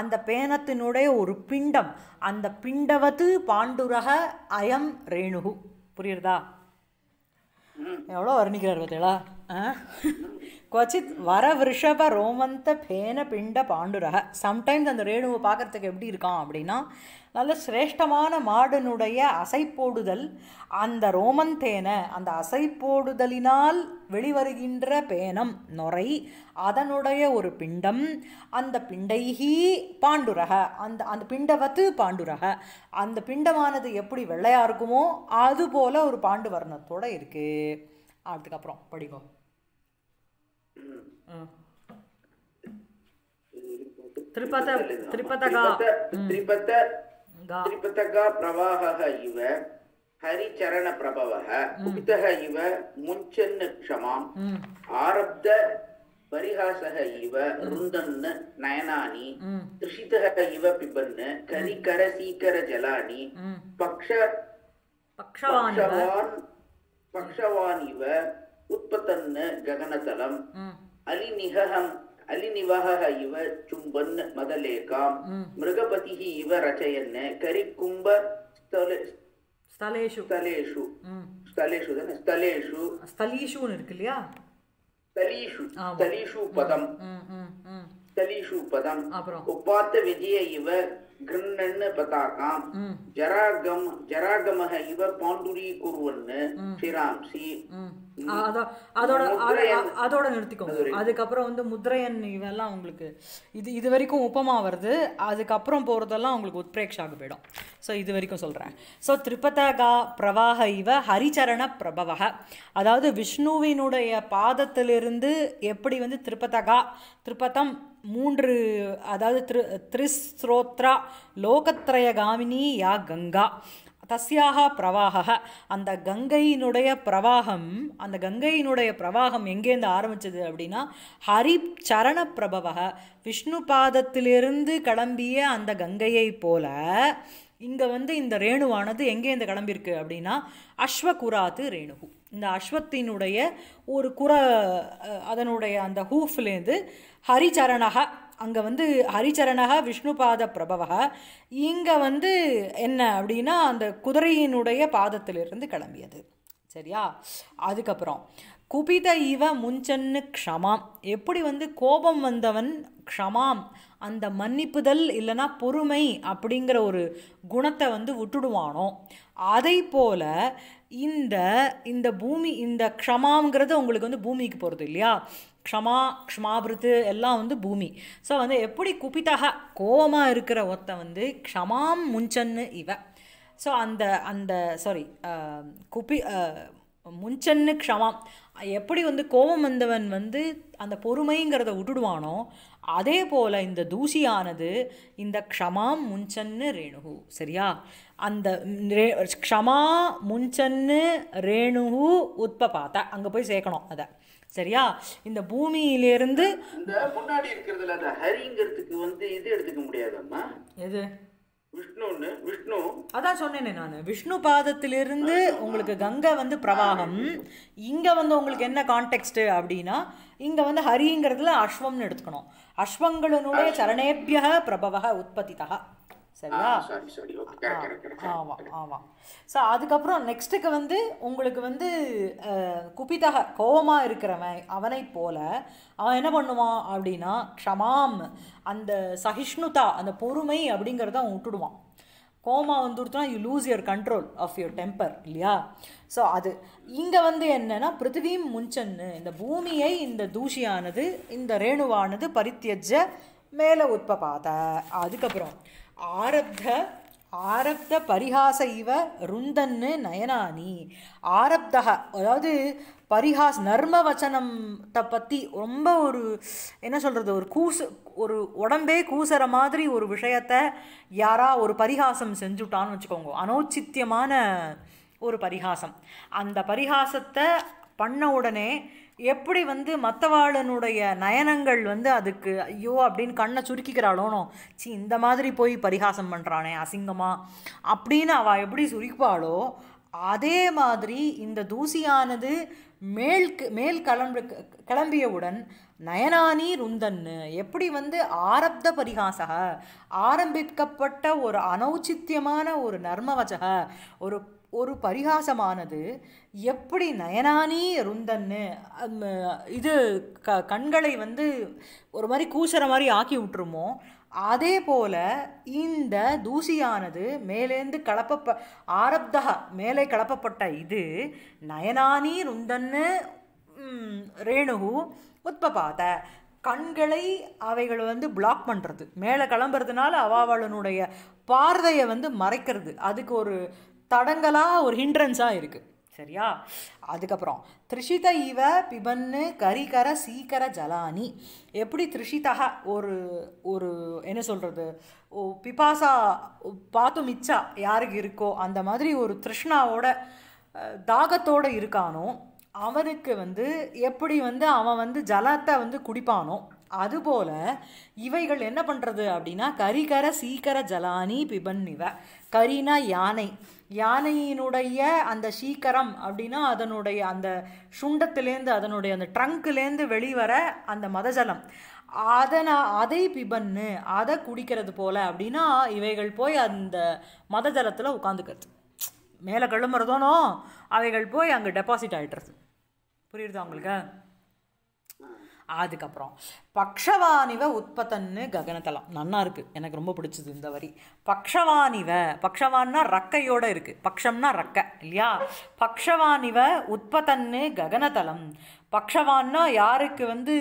அந்த பேனத்தினுடைய ஒரு பிண்டம் அந்த பிண்டவத்து பாண்டுரக அயம் ரேணுகு புரியுறதா எவ்வளோ வர்ணிக்கிறார் பார்த்தீங்களா கொச்சித் வர விருஷப ரோமந்த பேன பிண்ட பாண்டுரக சம்டைம்ஸ் அந்த ரேணுவை பார்க்குறதுக்கு எப்படி இருக்கான் அப்படின்னா நல்ல சிரேஷ்டமான மாடனுடைய அசைப்போடுதல் அந்த ரோமன் தேனை அந்த அசைப்போடுதலினால் வெளிவருகின்ற பேனம் நுரை அதனுடைய ஒரு பிண்டம் அந்த பிண்டைகி பாண்டுரக அந்த அந்த பிண்டவத்து பாண்டுரக அந்த பிண்டமானது எப்படி வெள்ளையாக இருக்குமோ அதுபோல் ஒரு பாண்டு வர்ணத்தோடு இருக்குது அதுக்கப்புறம் படிக்கும் திரிபத திரிபதகா திரிபத திருப்பத்தகா பிரவாக இவ ஹரிச்சரண பிரபவக குபிதக இவ முஞ்சன்னு க்ஷமாம் ஆரப்த பரிகாசக இவ ருந்தன்னு நயனானி திருஷிதக இவ பிபன்னு கரிகர சீக்கர ஜலானி பக்ஷ பக்ஷவான் பக்ஷவான் இவ உற்பத்தன்னு ககனதலம் அலிநிகம் ಅಲಿನಿವಹ ಇವ ಚುಂಬನ್ ಮದಲೇಕಾಂ ಮೃಗಪತಿ ಇವ ರಚಯನ್ನ ಕರಿಕುಂಭ ಸ್ಥಳೇಶು ಸ್ಥಳೇಶು ಸ್ಥಳೇಶು ಸ್ಥಳೇಶು ಸ್ಥಳೀಶು இருக்கு இல்லையா ಸ್ಥಳೀಶು ಸ್ಥಳೀಶು ಪದಂ ಸ್ಥಳೀಶು ಪದಂ ಅಪರ ಉಪಾತ್ತ ವಿಜಯ ಇವ கிருண்ணன்னு பதாகாம் ஜராகம் ஜராகமக இவ பாண்டுரி குருவன்னு ஸ்ரீராம்சி அதோட அதோட அதுக்கப்புறம் வந்து முத்ரையன் இவெல்லாம் உங்களுக்கு இது இது வரைக்கும் உப்பமா வருது அதுக்கப்புறம் போறதெல்லாம் உங்களுக்கு உத்பிரேக்ஷாக போயிடும் ஸோ இது வரைக்கும் சொல்றேன் ஸோ திரிபதகா பிரவாக இவ ஹரிச்சரண பிரபவக அதாவது விஷ்ணுவினுடைய பாதத்திலிருந்து எப்படி வந்து திரிபதகா திருப்பதம் மூன்று அதாவது திரு லோகத்ரய லோகத்ரயகாமினி யா கங்கா தஸ்யாக பிரவாக அந்த கங்கையினுடைய பிரவாகம் அந்த கங்கையினுடைய பிரவாகம் எங்கேருந்து ஆரம்பித்தது அப்படின்னா ஹரி சரண பிரபவ விஷ்ணு பாதத்திலிருந்து கிளம்பிய அந்த கங்கையை போல இங்கே வந்து இந்த ரேணுவானது எங்கேருந்து கிளம்பியிருக்கு அப்படின்னா அஸ்வகுராத்து ரேணுகு இந்த அஸ்வத்தினுடைய ஒரு குர அதனுடைய அந்த ஹூஃப்லேருந்து ஹரிச்சரணக அங்கே வந்து ஹரிச்சரணக விஷ்ணுபாத பிரபவக இங்கே வந்து என்ன அப்படின்னா அந்த குதிரையினுடைய பாதத்திலிருந்து கிளம்பியது சரியா அதுக்கப்புறம் குபித இவ முஞ்சன்னு க்ஷமாம் எப்படி வந்து கோபம் வந்தவன் க்ஷமாம் அந்த மன்னிப்புதல் இல்லைனா பொறுமை அப்படிங்கிற ஒரு குணத்தை வந்து விட்டுடுவானோ அதை போல் இந்த இந்த பூமி இந்த க்ஷமாங்கிறது உங்களுக்கு வந்து பூமிக்கு போகிறது இல்லையா க்ஷமா க்ஷமாபிருத்து எல்லாம் வந்து பூமி ஸோ வந்து எப்படி குப்பிட்டாக கோபமாக இருக்கிற ஒத்த வந்து க்ஷமாம் முஞ்சன்னு இவ ஸோ அந்த அந்த சாரி குப்பி முன்சன்னு க்ஷமாம் எப்படி வந்து கோபம் வந்தவன் வந்து அந்த பொறுமைங்கிறத விட்டுடுவானோ அதே போல் இந்த தூசியானது இந்த க்ஷமாம் முன்சன்னு ரேணுகு சரியா அந்த ரே க்ஷமா முன்சன்னு ரேணுகு பார்த்த அங்கே போய் சேர்க்கணும் அதை சரியா இந்த பூமியிலிருந்து முன்னாடி இருக்கிறதுல அந்த ஹரிங்கிறதுக்கு வந்து இது எடுத்துக்க முடியாதம்மா எது அதான் சொன்னேனே நான் விஷ்ணு பாதத்திலிருந்து உங்களுக்கு கங்கை வந்து பிரவாகம் இங்கே வந்து உங்களுக்கு என்ன கான்டெக்ஸ்ட் அப்படின்னா இங்கே வந்து ஹரிங்கிறதுல அஸ்வம்னு எடுத்துக்கணும் அஸ்வங்களுனுடைய சரணேபிய பிரபவ உற்பத்தி உற்பத்திதா சரியா ஆமாம் ஆமாம் ஸோ அதுக்கப்புறம் நெக்ஸ்ட்டுக்கு வந்து உங்களுக்கு வந்து குபிதக கோபமாக இருக்கிறவன் அவனை போல அவன் என்ன பண்ணுவான் அப்படின்னா க்ஷமாம் அந்த சகிஷ்ணுதா அந்த பொறுமை அப்படிங்கிறத அவன் விட்டுடுவான் கோமா வந்துடுத்துனா you lose your control of your temper இல்லையா ஸோ அது இங்கே வந்து என்னென்னா பிருத்திவியும் முன்சன்னு இந்த பூமியை இந்த தூஷியானது இந்த ரேணுவானது பரித்தியஜ மேலே உற்பபாத அதுக்கப்புறம் ஆரப்த ஆரப்த பரிகாச இவ ருந்தன்னு நயனானி ஆரப்தக அதாவது பரிகாஸ் நர்ம வச்சனத்தை பற்றி ரொம்ப ஒரு என்ன சொல்கிறது ஒரு கூசு ஒரு உடம்பே கூசுகிற மாதிரி ஒரு விஷயத்தை யாரா ஒரு பரிகாசம் செஞ்சுட்டான்னு வச்சுக்கோங்க அனௌச்சித்தியமான ஒரு பரிகாசம் அந்த பரிகாசத்தை பண்ண உடனே எப்படி வந்து மற்றவாளனுடைய நயனங்கள் வந்து அதுக்கு ஐயோ அப்படின்னு கண்ணை சுருக்கிக்கிறாளோனோ சி இந்த மாதிரி போய் பரிகாசம் பண்ணுறானே அசிங்கமாக அப்படின்னு அவள் எப்படி சுருக்குவாளோ அதே மாதிரி இந்த தூசியானது மேல் மேல் கிளம்பு கிளம்பியவுடன் நயனானி ருந்தன்னு எப்படி வந்து ஆரப்த பரிகாசக ஆரம்பிக்கப்பட்ட ஒரு அனௌச்சித்தியமான ஒரு நர்மவச்சக ஒரு ஒரு பரிகாசமானது எப்படி நயனானி ருந்தன்னு இது க கண்களை வந்து ஒரு மாதிரி கூசுற மாதிரி ஆக்கி விட்டுருமோ அதே போல் இந்த தூசியானது மேலேந்து கலப்பப்ப ஆரப்தா மேலே கலப்பப்பட்ட இது நயனானி ருந்தன்னு ரேணுகு உத்பபாத கண்களை அவைகள் வந்து பிளாக் பண்ணுறது மேலே கிளம்புறதுனால அவாவளனுடைய பார்வையை வந்து மறைக்கிறது அதுக்கு ஒரு தடங்கலாக ஒரு ஹிண்ட்ரன்ஸாக இருக்குது சரியா அதுக்கப்புறம் த்ரிஷித இவ பிபன்னு கரிகர சீக்கர ஜலானி எப்படி த்ரிஷிதா ஒரு ஒரு என்ன சொல்கிறது பிபாசா பார்த்து மிச்சா யாருக்கு இருக்கோ அந்த மாதிரி ஒரு திருஷ்ணாவோட தாகத்தோடு இருக்கானோ அவனுக்கு வந்து எப்படி வந்து அவன் வந்து ஜலத்தை வந்து குடிப்பானோ அதுபோல் இவைகள் என்ன பண்ணுறது அப்படின்னா கரிகர சீக்கர ஜலானி பிபன் இவ கரினா யானை யானையினுடைய அந்த சீக்கரம் அப்படின்னா அதனுடைய அந்த சுண்டத்துலேருந்து அதனுடைய அந்த ட்ரங்க்லேருந்து வெளிவர அந்த மதஜலம் நான் அதை பிபன்னு அதை குடிக்கிறது போல் அப்படின்னா இவைகள் போய் அந்த மதஜலத்தில் உட்காந்துக்கிறது மேலே கிளம்புறதோனோ அவைகள் போய் அங்கே டெபாசிட் ஆகிடுறது புரியுதா உங்களுக்கு அதுக்கப்புறம் பக்ஷவானிவ உற்பத்தன்னு ககனத்தலாம் நன்னா இருக்குது எனக்கு ரொம்ப பிடிச்சது இந்த வரி பக்ஷவானிவ பக்ஷவான்னா ரக்கையோடு இருக்குது பக்ஷம்னா ரக்க இல்லையா பக்ஷவானிவ உற்பத்தன்னு ககனதலம் பக்ஷவான்னா யாருக்கு வந்து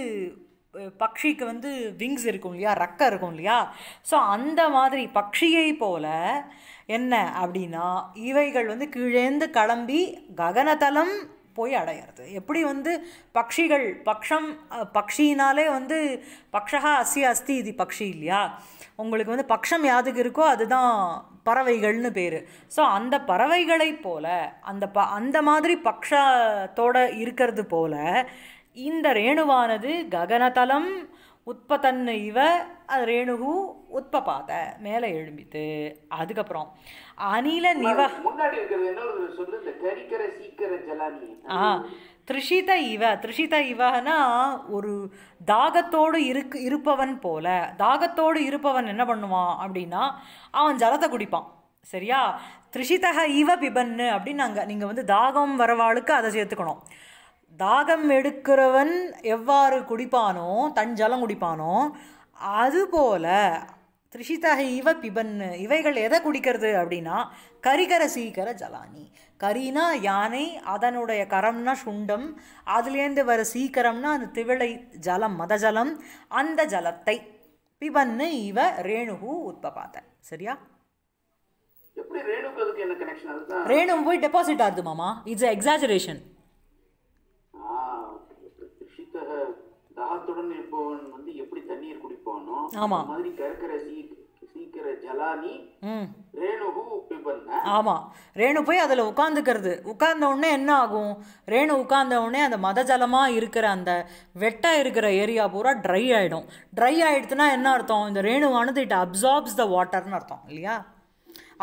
பக்ஷிக்கு வந்து விங்ஸ் இருக்கும் இல்லையா ரக்க இருக்கும் இல்லையா ஸோ அந்த மாதிரி பக்ஷியை போல என்ன அப்படின்னா இவைகள் வந்து கீழேந்து கிளம்பி ககனதலம் போய் அடையிறது எப்படி வந்து பக்ஷிகள் பக்ஷம் பக்ஷினாலே வந்து பக்ஷா அஸ்தி அஸ்தி இது பக்ஷி இல்லையா உங்களுக்கு வந்து பக்ஷம் யாதுக்கு இருக்கோ அதுதான் பறவைகள்னு பேர் ஸோ அந்த பறவைகளைப் போல் அந்த ப அந்த மாதிரி பக்ஷத்தோடு இருக்கிறது போல் இந்த ரேணுவானது ககனதலம் உற்பத்தன்னு இவ ரேணுகு உத்பபாத மேலே எழும்பித்து அதுக்கப்புறம் அணில நிவ ஆ த்ரிஷித இவ த்ரிஷித இவனா ஒரு தாகத்தோடு இருக்கு இருப்பவன் போல தாகத்தோடு இருப்பவன் என்ன பண்ணுவான் அப்படின்னா அவன் ஜலத்தை குடிப்பான் சரியா த்ரிஷிதக இவ பிபன்னு அப்படின்னு நாங்கள் நீங்கள் வந்து தாகம் வரவாளுக்கு அதை சேர்த்துக்கணும் தாகம் எடுக்கிறவன் எவ்வாறு குடிப்பானோ தன் ஜலம் குடிப்பானோ அதுபோல் திரிஷிதாக இவ பிபன் இவைகள் எதை குடிக்கிறது அப்படின்னா கரிகர சீக்கர ஜலானி கரினா யானை அதனுடைய கரம்னா சுண்டம் அதுலேருந்து வர சீக்கரம்னா அந்த திவிளை ஜலம் மதஜலம் அந்த ஜலத்தை பிபன்னு இவ ரேணுகு உற்பத்த சரியா ரேணு போய் டெபாசிட் ஆகுது மாமா இட்ஸ் எக்ஸாஜரேஷன் தாகத்துடன் இருப்பவன் வந்து எப்படி தண்ணீர் குடிப்பானோ ஆமா மாதிரி கற்கிற சீ சீக்கிர ஜலானி ரேணுகு ஆமாம் ரேணு போய் அதில் உட்காந்துக்கிறது உட்கார்ந்த உடனே என்ன ஆகும் ரேணு உட்கார்ந்த உடனே அந்த மத ஜலமாக இருக்கிற அந்த வெட்டாக இருக்கிற ஏரியா பூரா ட்ரை ஆகிடும் ட்ரை ஆகிடுதுன்னா என்ன அர்த்தம் இந்த ரேணுவானது இட் அப்சார்ப்ஸ் த வாட்டர்னு அர்த்தம் இல்லையா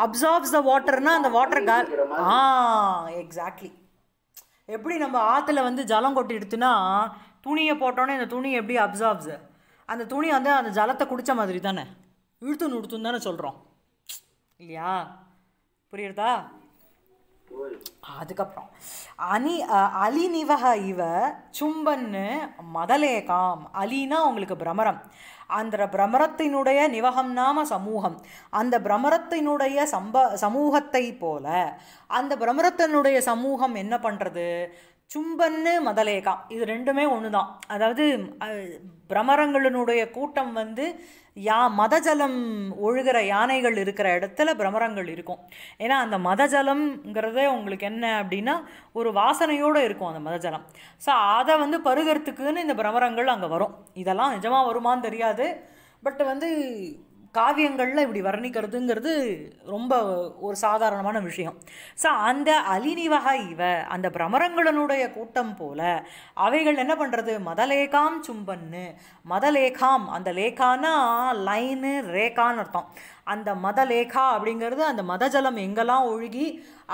அப்சார்ப்ஸ் த வாட்டர்னா அந்த வாட்டர் கால் ஆ எக்ஸாக்ட்லி எப்படி நம்ம ஆற்றுல வந்து ஜலம் கொட்டிடுத்துன்னா துணியை போட்டோன்னே இந்த துணி எப்படி அப்சார்ப்ஸ் அந்த துணி வந்து அந்த ஜலத்தை குடித்த மாதிரி தானே இழுத்து நுடுத்துன்னு தானே சொல்கிறோம் இல்லையா புரியுறதா அதுக்கப்புறம் அணி அலிநிவக இவ சும்பன்னு மதலேகாம் அலினா உங்களுக்கு பிரமரம் அந்த பிரமரத்தினுடைய நிவகம் நாம சமூகம் அந்த பிரமரத்தினுடைய சம்ப சமூகத்தை போல அந்த பிரமரத்தினுடைய சமூகம் என்ன பண்ணுறது சும்பன்னு மதலேகா இது ரெண்டுமே ஒன்று தான் அதாவது பிரமரங்களினுடைய கூட்டம் வந்து யா மதஜலம் ஒழுகிற யானைகள் இருக்கிற இடத்துல பிரமரங்கள் இருக்கும் ஏன்னா அந்த மதஜலம்ங்கிறதே உங்களுக்கு என்ன அப்படின்னா ஒரு வாசனையோடு இருக்கும் அந்த மதஜலம் ஸோ அதை வந்து பருகிறதுக்குன்னு இந்த பிரமரங்கள் அங்கே வரும் இதெல்லாம் நிஜமாக வருமானு தெரியாது பட் வந்து காவியங்களில் இப்படி வர்ணிக்கிறதுங்கிறது ரொம்ப ஒரு சாதாரணமான விஷயம் ஸோ அந்த அலினிவக இவ அந்த பிரமரங்களனுடைய கூட்டம் போல் அவைகள் என்ன பண்ணுறது மதலேகாம் சும்பன்னு மதலேகாம் அந்த லேகானா லைனு ரேகான்னு அர்த்தம் அந்த மதலேகா அப்படிங்கிறது அந்த மதஜலம் எங்கெல்லாம் ஒழுகி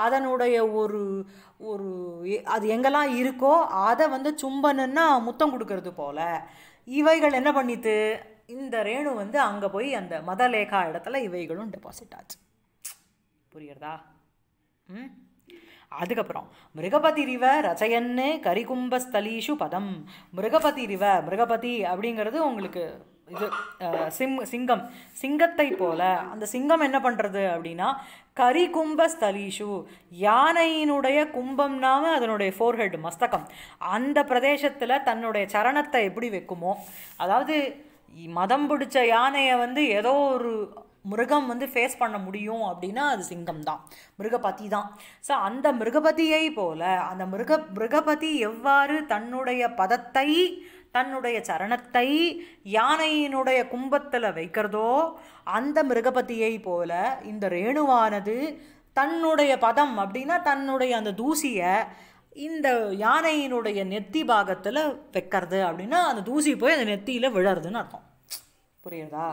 அதனுடைய ஒரு ஒரு அது எங்கெல்லாம் இருக்கோ அதை வந்து சும்பனுன்னா முத்தம் கொடுக்கறது போல் இவைகள் என்ன பண்ணிட்டு இந்த ரேணு வந்து அங்கே போய் அந்த மதலேகா இடத்துல இவைகளும் டெபாசிட் ஆச்சு புரியுறதா ம் அதுக்கப்புறம் மிருகபதி ரிவ ரச்சயன்னு கரிகும்பஸ்தலீஷு பதம் மிருகபதி ரிவ மிருகபதி அப்படிங்கிறது உங்களுக்கு இது சிம் சிங்கம் சிங்கத்தை போல அந்த சிங்கம் என்ன பண்ணுறது அப்படின்னா கரி ஸ்தலீஷு யானையினுடைய கும்பம்னாம அதனுடைய ஃபோர்ஹெட் மஸ்தகம் அந்த பிரதேசத்தில் தன்னுடைய சரணத்தை எப்படி வைக்குமோ அதாவது மதம் பிடிச்ச யானையை வந்து ஏதோ ஒரு மிருகம் வந்து ஃபேஸ் பண்ண முடியும் அப்படின்னா அது சிங்கம் தான் மிருகபதி தான் ஸோ அந்த மிருகபதியை போல அந்த மிருக மிருகபதி எவ்வாறு தன்னுடைய பதத்தை தன்னுடைய சரணத்தை யானையினுடைய கும்பத்தில் வைக்கிறதோ அந்த மிருகபதியை போல இந்த ரேணுவானது தன்னுடைய பதம் அப்படின்னா தன்னுடைய அந்த தூசியை இந்த யானையினுடைய நெத்தி பாகத்தில் வைக்கிறது அப்படின்னா அந்த தூசி போய் அந்த நெத்தியில் விழறதுன்னு அர்த்தம் புரியுறதா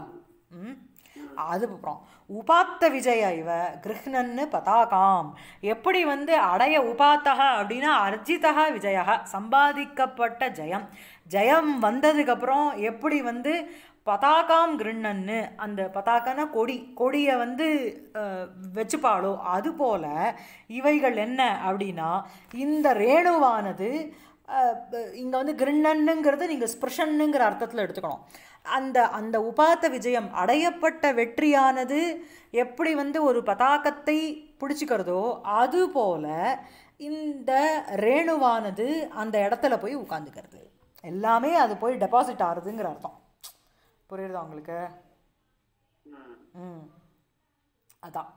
ம் அதுக்கப்புறம் உபாத்த விஜய இவ கிருஹ்ணன்னு பதாகாம் எப்படி வந்து அடைய உபாத்தக அப்படின்னா அர்ஜிதகா விஜயா சம்பாதிக்கப்பட்ட ஜெயம் ஜெயம் வந்ததுக்கப்புறம் எப்படி வந்து பதாகாம் கிருண்ணன்னு அந்த பதாக்கானா கொடி கொடியை வந்து வச்சுப்பாளோ அதுபோல் இவைகள் என்ன அப்படின்னா இந்த ரேணுவானது இங்கே வந்து கிருண்ணன்னுங்கிறது நீங்கள் ஸ்பிருஷன்னுங்கிற அர்த்தத்தில் எடுத்துக்கணும் அந்த அந்த உபாத்த விஜயம் அடையப்பட்ட வெற்றியானது எப்படி வந்து ஒரு பதாக்கத்தை பிடிச்சிக்கிறதோ அதுபோல் இந்த ரேணுவானது அந்த இடத்துல போய் உட்காந்துக்கிறது எல்லாமே அது போய் டெபாசிட் ஆகுதுங்கிற அர்த்தம் புரியுதா உங்களுக்கு ம் அதான்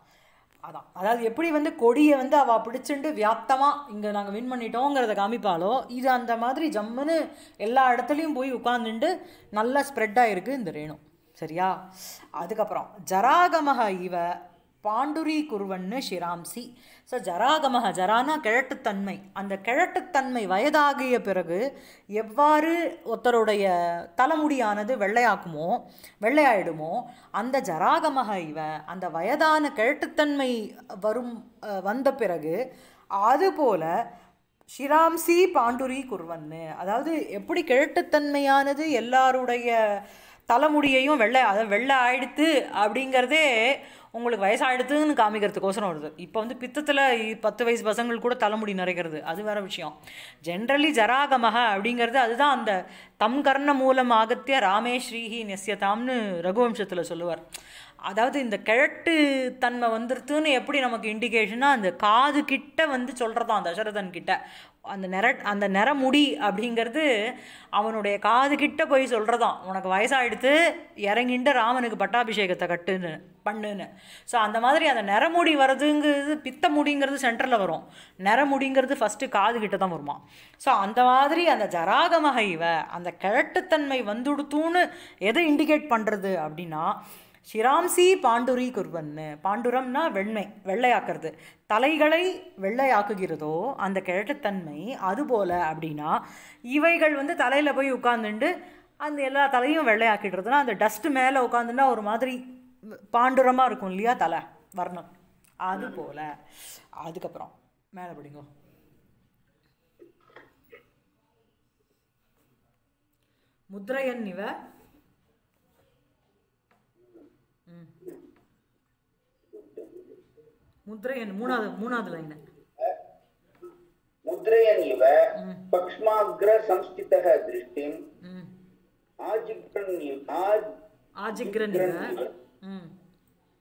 அதான் அதாவது எப்படி வந்து கொடியை வந்து அவள் பிடிச்சிட்டு வியாப்தமாக இங்கே நாங்கள் வின் பண்ணிட்டோங்கிறத காமிப்பாலோ இது அந்த மாதிரி ஜம்முன்னு எல்லா இடத்துலையும் போய் உட்காந்துட்டு நல்லா ஸ்ப்ரெட் ஆகிருக்கு இந்த ரேணு சரியா அதுக்கப்புறம் ஜராகமக இவ பாண்டுரி குருவன்னு ஷிராம்சி ஸோ ஜராகமக ஜரானா கிழட்டுத்தன்மை அந்த கிழட்டுத்தன்மை வயதாகிய பிறகு எவ்வாறு ஒருத்தருடைய தலைமுடியானது வெள்ளையாக்குமோ வெள்ளையாயிடுமோ அந்த ஜராகமக இவ அந்த வயதான கிழட்டுத்தன்மை வரும் வந்த பிறகு அதுபோல ஷிராம்சி பாண்டுரி குருவன்னு அதாவது எப்படி கிழட்டுத்தன்மையானது எல்லாருடைய தலைமுடியையும் வெள்ளை அதை வெள்ளை ஆயிடுத்து அப்படிங்கிறதே உங்களுக்கு வயசாகிடுதுன்னு காமிக்கிறதுக்கோசரம் வருது இப்போ வந்து பித்தத்தில் பத்து வயசு பசங்களுக்கு கூட தலைமுடி நிறைக்கிறது அது வேறு விஷயம் ஜென்ரலி ஜராகமக அப்படிங்கிறது அதுதான் அந்த தம் கர்ண மூலம் ஆகத்திய ராமேஸ்ரீஹி நெஸ்யதாம்னு ரகுவம்சத்தில் சொல்லுவார் அதாவது இந்த கிழட்டு தன்மை வந்துருதுன்னு எப்படி நமக்கு இண்டிகேஷனாக அந்த காது கிட்ட வந்து சொல்கிறதான் தசரதன் கிட்ட அந்த நிற அந்த நிறமுடி அப்படிங்கிறது அவனுடைய காது கிட்ட போய் சொல்கிறதான் உனக்கு வயசாகிடுத்து இறங்கிட்டு ராமனுக்கு பட்டாபிஷேகத்தை கட்டுன்னு பண்ணுன்னு ஸோ அந்த மாதிரி அந்த நிறமுடி வர்றதுங்கிறது பித்த முடிங்கிறது சென்டரில் வரும் நிறமுடிங்கிறது ஃபஸ்ட்டு காது கிட்ட தான் வருமா ஸோ அந்த மாதிரி அந்த ஜராகமாக இவ அந்த கிழட்டுத்தன்மை வந்துடுத்துன்னு எதை இண்டிகேட் பண்ணுறது அப்படின்னா ஷிராம்சி பாண்டுரி குர்வன்னு பாண்டுரம்னா வெண்மை வெள்ளையாக்குறது தலைகளை வெள்ளையாக்குகிறதோ அந்த கிழட்டுத்தன்மை அதுபோல் அப்படின்னா இவைகள் வந்து தலையில் போய் உட்காந்துண்டு அந்த எல்லா தலையும் வெள்ளையாக்கிடுறதுன்னா அந்த டஸ்ட்டு மேலே உட்காந்துன்னா ஒரு மாதிரி பாண்டுரமாக இருக்கும் இல்லையா தலை வர்ணம் அது போல் அதுக்கப்புறம் மேலே பிடிங்கோ முத்ரையன் இவ முத்ரையன் மூணாவது மூணாவது லைன் முத்ரையன் இவ பக்ஷ்மாக்ர சம்ஸ்திதக திருஷ்டிம் ஆஜிக்ரன் ஆஜிக்ரன்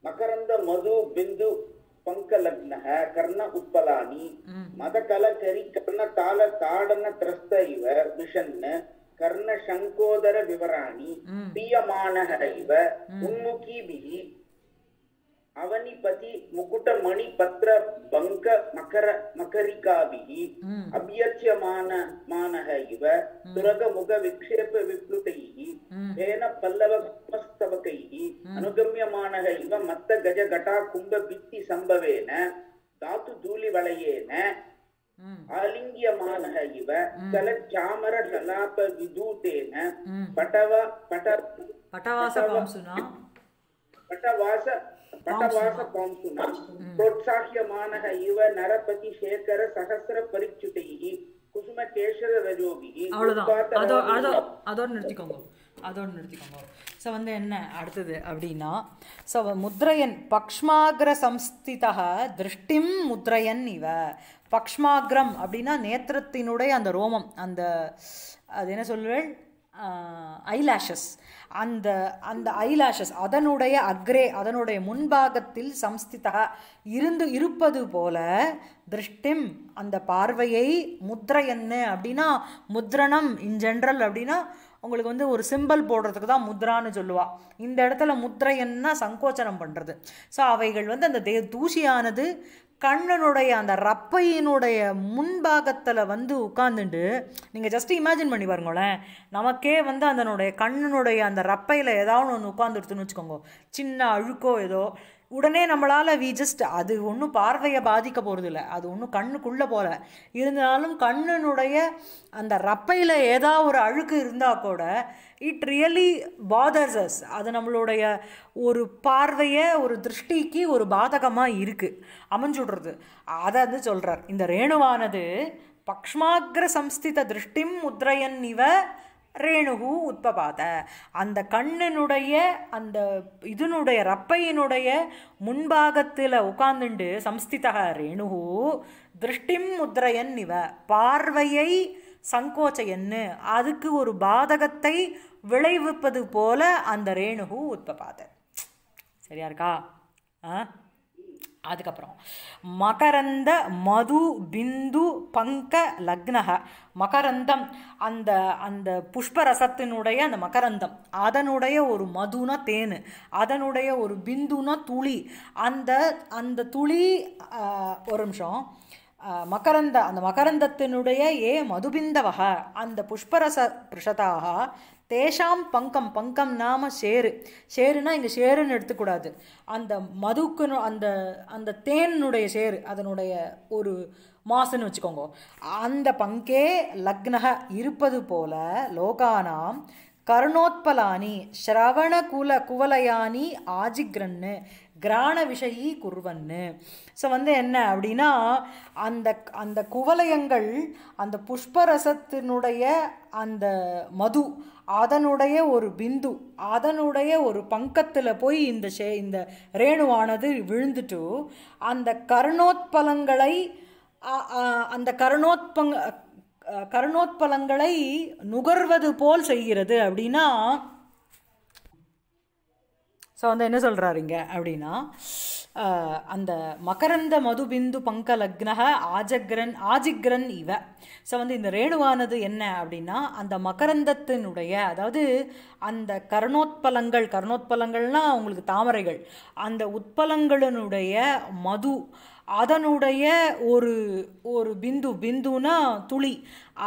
மகரந்த மது பிந்து பங்கலக்னக கர்ண உட்பலானி மதகலகரி கர்ண தாள தாடன திரஸ்த இவ விஷன்னு கர்ண சங்கோதர விவராணி பிரியமானஹ இவ உன்முகீபிகி அவனிபதி முகுட்டமணி பத்ர பங்க மகர மகரிகாபிகி அபியர்ச்சியமான மானஹ இவ துரக முக விக்ஷேப விப்ளுதைகி ஏன பல்லவ குமஸ்தவகைகி அனுகமியமானஹ இவ மத்த கஜ கட்டா கும்ப பித்தி சம்பவேன தாத்து தூளி வளையேன ஆலிங்கியமானः இவ சலச்சாமர சலாப விதூதேன பட்டவ பட்ட பட்டவாச பாம்சுனா பட்டவாச பட்டவாச பாம்சுனா प्रोत्साह्यमानः இவ நரபதி சேகர சகஸ்ர பரிச்சுதைः குசும கேசர ரஜோபிஹி அவ்வளவுதான் அதோ அதோ அதோட நிறுத்திக்கோங்க அதோட நிறுத்திக்கோங்க ஸோ வந்து என்ன அடுத்தது அப்படின்னா ஸோ முத்ரையன் பக்ஷ்மாகிர சம்ஸ்திதா திருஷ்டிம் முத்ரையன் இவ பக்ஷ்மாகிரம் அப்படின்னா நேத்திரத்தினுடைய அந்த ரோமம் அந்த அது என்ன சொல்வேள் ஐலாஷஸ் அந்த அந்த ஐலாஷஸ் அதனுடைய அக்ரே அதனுடைய முன்பாகத்தில் சம்ஸ்திதா இருந்து இருப்பது போல திருஷ்டிம் அந்த பார்வையை முத்ரையன்னு அப்படின்னா முத்ரணம் இன் ஜென்ரல் அப்படின்னா உங்களுக்கு வந்து ஒரு சிம்பிள் போடுறதுக்கு தான் முத்ரான்னு சொல்லுவாள் இந்த இடத்துல என்ன சங்கோச்சனம் பண்ணுறது ஸோ அவைகள் வந்து அந்த தே தூசியானது கண்ணனுடைய அந்த ரப்பையினுடைய முன்பாகத்தில் வந்து உட்காந்துட்டு நீங்கள் ஜஸ்ட் இமேஜின் பண்ணி பாருங்களேன் நமக்கே வந்து அதனுடைய கண்ணனுடைய அந்த ரப்பையில் ஏதாவது ஒன்று உட்காந்துருச்சுன்னு வச்சுக்கோங்க சின்ன அழுக்கோ ஏதோ உடனே நம்மளால் வி ஜஸ்ட் அது ஒன்றும் பார்வையை பாதிக்க போகிறது இல்லை அது ஒன்றும் கண்ணுக்குள்ளே போகல இருந்தாலும் கண்ணினுடைய அந்த ரப்பையில் ஏதாவது ஒரு அழுக்கு இருந்தால் கூட இட் ரியலி பாதர்ஸ் அஸ் அது நம்மளுடைய ஒரு பார்வையை ஒரு திருஷ்டிக்கு ஒரு பாதகமாக இருக்குது அமைஞ்சுடுறது அதை வந்து சொல்கிறார் இந்த ரேணுவானது பக்ஷ்மாகிர சம்ஸ்தித திருஷ்டிம் முத்ரையன் இவ ரேணுகு உத்பபாத அந்த கண்ணினுடைய அந்த இதனுடைய ரப்பையினுடைய முன்பாகத்தில் உட்கார்ந்துண்டு சம்ஸ்திதக ரேணுகு திருஷ்டிம் முத்ரையன் இவ பார்வையை சங்கோச்சையன்னு அதுக்கு ஒரு பாதகத்தை விளைவிப்பது போல அந்த ரேணுகு உத்பபாத சரியா இருக்கா ஆ அதுக்கப்புறம் மகரந்த மது பிந்து பங்க லக்னக மகரந்தம் அந்த அந்த புஷ்பரசத்தினுடைய அந்த மகரந்தம் அதனுடைய ஒரு மதுனா தேன் அதனுடைய ஒரு பிந்துனா துளி அந்த அந்த துளி ஒரு நிமிஷம் மகரந்த அந்த மகரந்தத்தினுடைய ஏ மதுபிந்தவக அந்த புஷ்பரச பிருஷதாக தேஷாம் பங்கம் பங்கம் நாம ஷேரு ஷேருனா இங்கே ஷேருன்னு எடுத்துக்கூடாது அந்த மதுக்கு அந்த அந்த தேனுடைய ஷேரு அதனுடைய ஒரு மாசுன்னு வச்சுக்கோங்க அந்த பங்கே லக்னக இருப்பது போல லோகானாம் கருணோத்பலானி ஸ்ரவண குல குவலயானி ஆஜிக்ரன்னு கிராண விஷயி குருவன்னு ஸோ வந்து என்ன அப்படின்னா அந்த அந்த குவலயங்கள் அந்த புஷ்பரசத்தினுடைய அந்த மது அதனுடைய ஒரு பிந்து அதனுடைய ஒரு பங்கத்தில் போய் இந்த ஷே இந்த ரேணுவானது விழுந்துட்டு அந்த கருணோத்பலங்களை அந்த கருணோத்பங்க கருணோத்பலங்களை நுகர்வது போல் செய்கிறது அப்படின்னா ஸோ வந்து என்ன சொல்கிறாருங்க அப்படின்னா அந்த மகரந்த மதுபிந்து பங்க லக்னக ஆஜக்ரன் ஆஜிக்ரன் இவ ஸோ வந்து இந்த ரேணுவானது என்ன அப்படின்னா அந்த மகரந்தத்தினுடைய அதாவது அந்த கர்ணோத்பலங்கள் கர்ணோத்பலங்கள்னால் அவங்களுக்கு தாமரைகள் அந்த உட்பலங்களினுடைய மது அதனுடைய ஒரு ஒரு பிந்து பிந்துனா துளி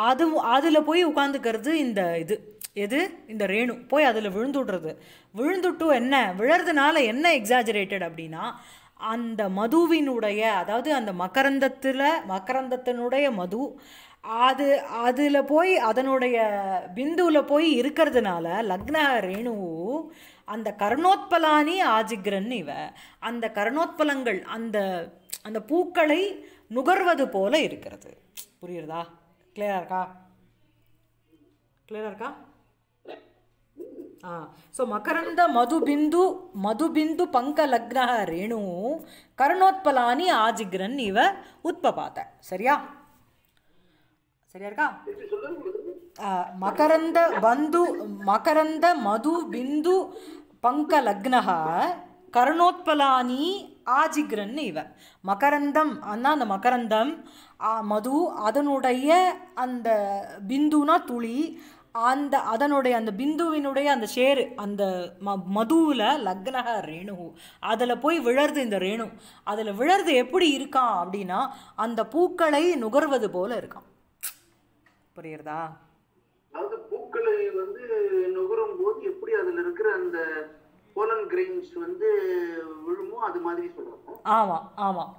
அது அதில் போய் உட்காந்துக்கிறது இந்த இது எது இந்த ரேணு போய் அதில் விழுந்துடுறது விழுந்துட்டு என்ன விழறதுனால என்ன எக்ஸாஜரேட்டட் அப்படின்னா அந்த மதுவினுடைய அதாவது அந்த மக்கரந்தத்தில் மக்கரந்தத்தினுடைய மது அது அதில் போய் அதனுடைய பிந்துவில் போய் இருக்கிறதுனால லக்ன ரேணு அந்த கர்ணோத்பலானி ஆஜிக்ரன் இவ அந்த கர்ணோத்பலங்கள் அந்த அந்த பூக்களை நுகர்வது போல இருக்கிறது புரியுறதா கிளியராக இருக்கா கிளியராக இருக்கா ஸோ மகரந்த மதுபிந்து மதுபிந்து பங்க லக்னக ரேணு ಕರ್ಣೋತ್ಪಲಾನಿ ஆஜிகிரன் இவ உத்பபாத்த சரியா சரியா இருக்கா மகரந்த பந்து மகரந்த மது பிந்து பங்க லக்னக கர்ணோத்பலானி ஆஜிகிரன் இவ மகரந்தம் அண்ணா அந்த மகரந்தம் மது அதனுடைய அந்த பிந்துனா துளி அந்த அதனுடைய அந்த பிந்துவினுடைய அந்த ஷேரு அந்த ம மதுவில் லக்னக ரேணு அதில் போய் விழருது இந்த ரேணு அதில் விழருது எப்படி இருக்கான் அப்படின்னா அந்த பூக்களை நுகர்வது போல இருக்கான் புரியுறதா அதாவது பூக்களை வந்து நுகரும் போது எப்படி அதில் இருக்கிற அந்த போலன் கிரெயின்ஸ் வந்து விழுமோ அது மாதிரி சொல்கிறோம் ஆமாம் ஆமாம்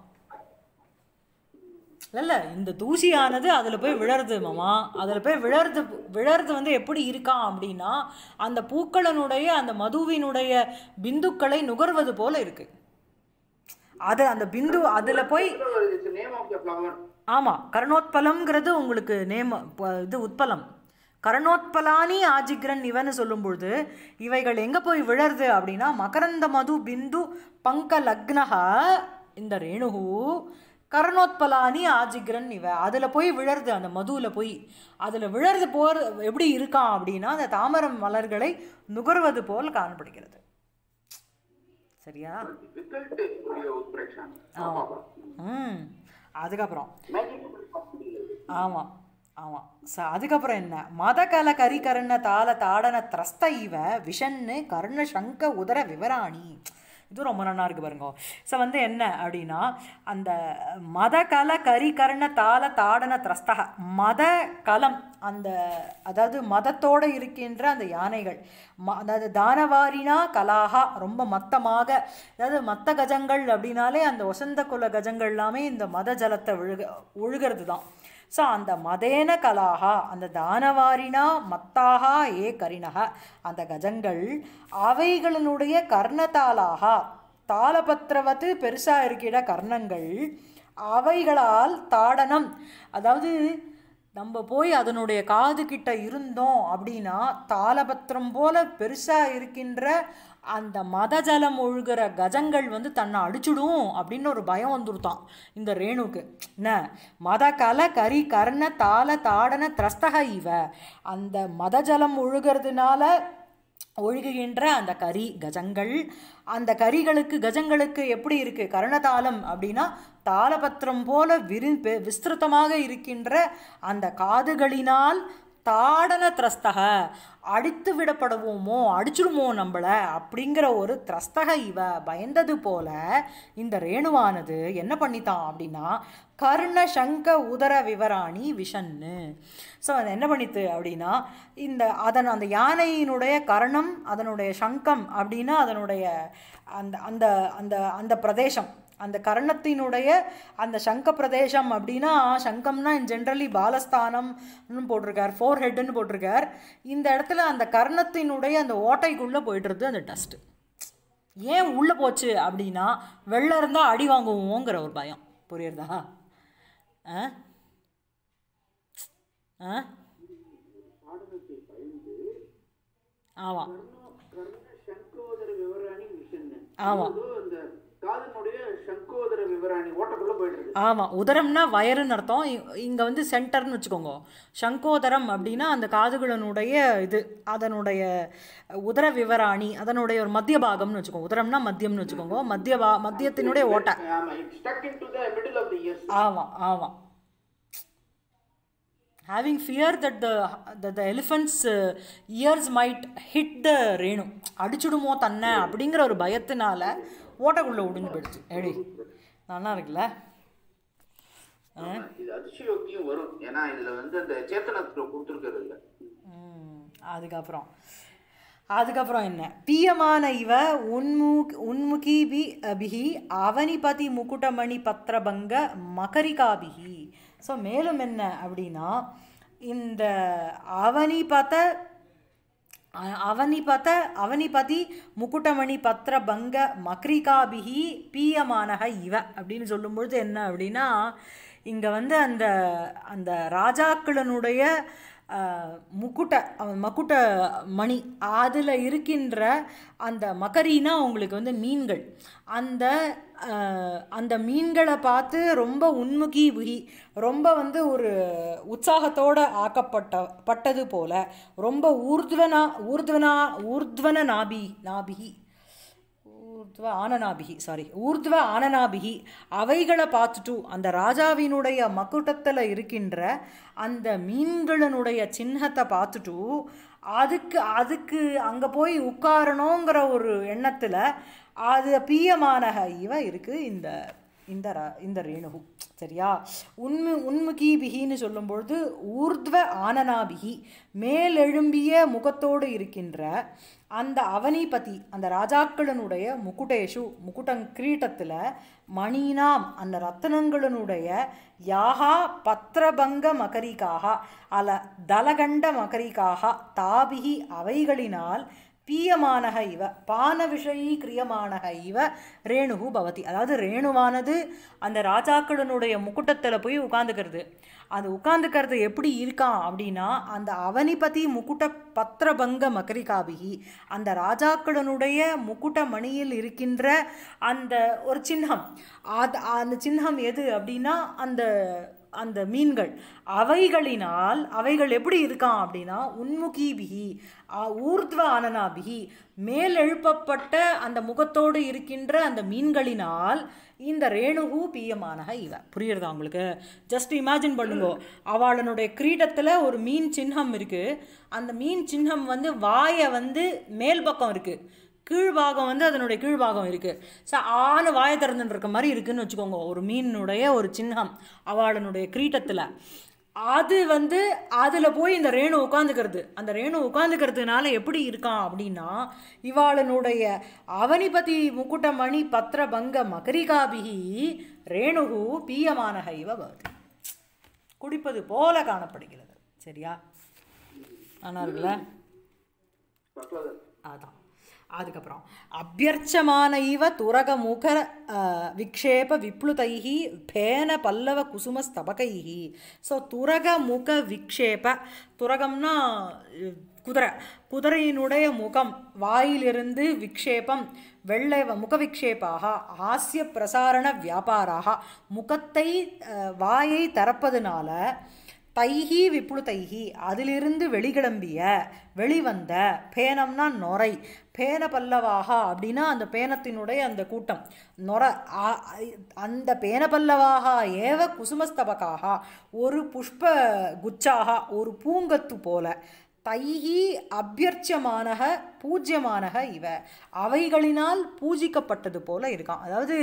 இல்லை இந்த தூசியானது அதில் போய் விழருது மாமா அதில் போய் விழறது விழருது வந்து எப்படி இருக்கான் அப்படின்னா அந்த பூக்களனுடைய அந்த மதுவினுடைய பிந்துக்களை நுகர்வது போல இருக்கு அது அந்த பிந்து அதில் போய் ஆமாம் கரணோத்பலம்ங்கிறது உங்களுக்கு நேம் இது உட்பலம் கரணோத்பலானி ஆஜிக்ரன் இவன்னு சொல்லும்பொழுது இவைகள் எங்கே போய் விழருது அப்படின்னா மகரந்த மது பிந்து பங்க லக்னஹா இந்த ரேணுகு கரணோத்பலானி ஆஜிகிரன் இவ அதில் போய் விழருது அந்த மதுவில் போய் அதில் விழறது போர் எப்படி இருக்கான் அப்படின்னா அந்த தாமரம் மலர்களை நுகர்வது போல் காணப்படுகிறது சரியா ஆமாம் ம் அதுக்கப்புறம் ஆமாம் ஆமாம் ச அதுக்கப்புறம் என்ன மதகல கரிகர்ண தாள தாடன திரஸ்த இவ விஷன்னு கர்ண சங்க உதர விவராணி இது ரொம்ப நல்லா இருக்குது பாருங்க ஸோ வந்து என்ன அப்படின்னா அந்த மத கல கரிகரண தாள தாடன திரஸ்தக மத கலம் அந்த அதாவது மதத்தோடு இருக்கின்ற அந்த யானைகள் ம அதாவது தானவாரினா கலாகா ரொம்ப மத்தமாக அதாவது மத்த கஜங்கள் அப்படின்னாலே அந்த வசந்த குல கஜங்கள் எல்லாமே இந்த மத ஜலத்தை ஒழுக ஒழுகிறது தான் ஸோ அந்த மதேன கலாகா அந்த தானவாரினா மத்தாகா ஏ கரிணக அந்த கஜங்கள் அவைகளினுடைய கர்ணத்தாலாக தாளபத்திரவத்து பெருசாக இருக்கிற கர்ணங்கள் அவைகளால் தாடனம் அதாவது நம்ம போய் அதனுடைய காது கிட்ட இருந்தோம் அப்படின்னா தாளபத்திரம் போல பெருசாக இருக்கின்ற அந்த மத ஜலம் ஒழுகிற கஜங்கள் வந்து தன்னை அடிச்சுடும் அப்படின்னு ஒரு பயம் வந்துருத்தான் இந்த ரேணுக்கு என்ன மத கல கரி கர்ண தாள தாடன திரஸ்தக இவ அந்த மத ஜலம் ஒழுகிறதுனால ஒழுகுகின்ற அந்த கரி கஜங்கள் அந்த கரிகளுக்கு கஜங்களுக்கு எப்படி இருக்குது கர்ணதாளம் அப்படின்னா தாளபத்திரம் போல விரு விஸ்திருத்தமாக இருக்கின்ற அந்த காதுகளினால் தாடன திரஸ்தக அடித்து விடப்படுவோமோ அடிச்சிடுமோ நம்மளை அப்படிங்கிற ஒரு திரஸ்தக இவ பயந்தது போல இந்த ரேணுவானது என்ன பண்ணித்தான் அப்படின்னா கர்ண சங்க உதர விவராணி விஷன்னு ஸோ அது என்ன பண்ணித்து அப்படின்னா இந்த அதன் அந்த யானையினுடைய கர்ணம் அதனுடைய சங்கம் அப்படின்னா அதனுடைய அந்த அந்த அந்த அந்த பிரதேசம் அந்த கரணத்தினுடைய அந்த சங்க பிரதேசம் அப்படின்னா சங்கம்னா ஜென்ரலி பாலஸ்தானம்னு போட்டிருக்கார் ஃபோர் ஹெட்னு போட்டிருக்கார் இந்த இடத்துல அந்த கர்ணத்தினுடைய அந்த ஓட்டைக்குள்ளே போயிட்டுருது அந்த டஸ்ட்டு ஏன் உள்ளே போச்சு அப்படின்னா வெள்ளம் இருந்தால் அடி வாங்குவோங்கிற ஒரு பயம் புரியுறதா ஆ ஆமாம் ஆமாம் ஆமாம் உதரம்னா வயருன்னு அர்த்தம் இங்கே வந்து சென்டர்னு வச்சுக்கோங்க சங்கோதரம் அப்படின்னா அந்த காதுகளினுடைய இது அதனுடைய உதர விவராணி அதனுடைய ஒரு மத்திய பாகம்னு வச்சுக்கோங்க உதரம்னா மத்தியம்னு வச்சுக்கோங்க மத்திய பா மத்தியத்தினுடைய ஓட்டை ஆமாம் ஆமாம் having fear that the the elephant's ears might hit the ரேணு அடிச்சுடுமோ தன்னை அப்படிங்கிற ஒரு பயத்தினால ஓட்டக்குள்ளே ஒடிஞ்சு போயிடுச்சு எடி நல்லா இருக்குல்ல இது வரும் ஏன்னா இதில் வந்து அந்த சேத்தனத்தில் கொடுத்துருக்கிறது இல்லை அதுக்கப்புறம் அதுக்கப்புறம் என்ன பியமான இவ உன்முக் உன்முகி பி பிஹி அவனிபதி முக்குட்டமணி பத்ரபங்க மகரிகா ஸோ மேலும் என்ன அப்படின்னா இந்த அவனிபத அவனி பத அவனிபதி முக்குட்டமணி பத்திர பங்க மக்ரிகாபிகி பீயமானக இவ அப்படின்னு சொல்லும்பொழுது என்ன அப்படின்னா இங்கே வந்து அந்த அந்த ராஜாக்களினுடைய முக்குட்ட மக்குட்ட மணி அதில் இருக்கின்ற அந்த மக்கரினா அவங்களுக்கு வந்து மீன்கள் அந்த அந்த மீன்களை பார்த்து ரொம்ப உண்முகி உகி ரொம்ப வந்து ஒரு உற்சாகத்தோடு ஆக்கப்பட்ட பட்டது போல் ரொம்ப ஊர்துவனா ஊர்துவனா ஊர்துவன நாபி நாபிகி ஊர்துவ ஆனநாபிகி சாரி ஊர்த்வ ஆனநாபிகி அவைகளை பார்த்துட்டு அந்த ராஜாவினுடைய மக்குட்டத்தில் இருக்கின்ற அந்த மீன்களினுடைய சின்னத்தை பார்த்துட்டு அதுக்கு அதுக்கு அங்கே போய் உட்காரணுங்கிற ஒரு எண்ணத்தில் அது பீயமான இவ இருக்குது இந்த இந்த ர இந்த ரேணுகு சரியா உண்மு உண்முகி பிகின்னு சொல்லும்பொழுது ஊர்த்வ ஆனநாபிகி மேலெழும்பிய முகத்தோடு இருக்கின்ற அந்த அவனிபதி அந்த ராஜாக்களனுடைய முக்குடேஷு முக்குட்டங்கிரீட்டத்தில் மணினாம் அந்த ரத்தனங்களுடைய யாகா பத்திரபங்க மகரிக்காக அல தலகண்ட மகரிக்காக தாபிகி அவைகளினால் பீயமானக இவ பான விஷயி கிரியமானக இவ ரேணுகு பவதி அதாவது ரேணுவானது அந்த ராஜாக்களனுடைய முக்குட்டத்தில் போய் உட்காந்துக்கிறது அது உட்காந்துக்கிறது எப்படி இருக்கான் அப்படின்னா அந்த அவனிபதி முக்குட்ட பத்திரபங்க மகரிகாபிகி அந்த ராஜாக்களுடைய முக்குட்ட மணியில் இருக்கின்ற அந்த ஒரு சின்னம் அது அந்த சின்னம் எது அப்படின்னா அந்த அந்த மீன்கள் அவைகளினால் அவைகள் எப்படி இருக்கான் அப்படின்னா உன்முகி பிகி ஊர்த்வ பிகி மேலெழுப்பப்பட்ட அந்த முகத்தோடு இருக்கின்ற அந்த மீன்களினால் இந்த ரேணுகு பியமானக இவ புரியுறதா அவங்களுக்கு ஜஸ்ட் இமேஜின் பண்ணுங்க அவளனுடைய கிரீடத்தில் ஒரு மீன் சின்னம் இருக்குது அந்த மீன் சின்னம் வந்து வாயை வந்து மேல் பக்கம் இருக்குது கீழ்பாகம் வந்து அதனுடைய கீழ்பாகம் இருக்குது ஸோ ஆணு வாய திறந்துட்டு இருக்க மாதிரி இருக்குதுன்னு வச்சுக்கோங்க ஒரு மீனுடைய ஒரு சின்னம் அவளுடைய கிரீட்டத்தில் அது வந்து அதில் போய் இந்த ரேணு உட்காந்துக்கிறது அந்த ரேணு உட்காந்துக்கிறதுனால எப்படி இருக்கான் அப்படின்னா இவாளனுடைய அவனிபதி முக்குட்டமணி பத்திர பங்க மகரிகாபிகி ரேணுகு பீயமான ஹைவ பவதி குடிப்பது போல காணப்படுகிறது சரியா ஆனால் அதான் அதுக்கப்புறம் அபியர்ச்சமான இவ துரக முக விக்ஷேப விப்ளுதைஹி பேன பல்லவ குசும ஸ்தபகைஹி ஸோ துரக முக விக்ஷேப துரகம்னா குதிரை குதிரையினுடைய முகம் வாயிலிருந்து விக்ஷேபம் வெள்ளை முக விக்ஷேபாக ஆசிய பிரசாரண வியாபாராக முகத்தை வாயை தரப்பதுனால தைகி விப்புழு தைகி அதிலிருந்து வெளிகிளம்பிய வெளிவந்த பேனம்னா நொரை பேன பல்லவாகா அப்படின்னா அந்த பேனத்தினுடைய அந்த கூட்டம் நொர அந்த பேன பல்லவாகா ஏவ குசுமஸ்தபகாக ஒரு புஷ்ப குச்சாக ஒரு பூங்கத்து போல தைகி அபியர்ச்சமான பூஜ்யமான இவ அவைகளினால் பூஜிக்கப்பட்டது போல இருக்கான் அதாவது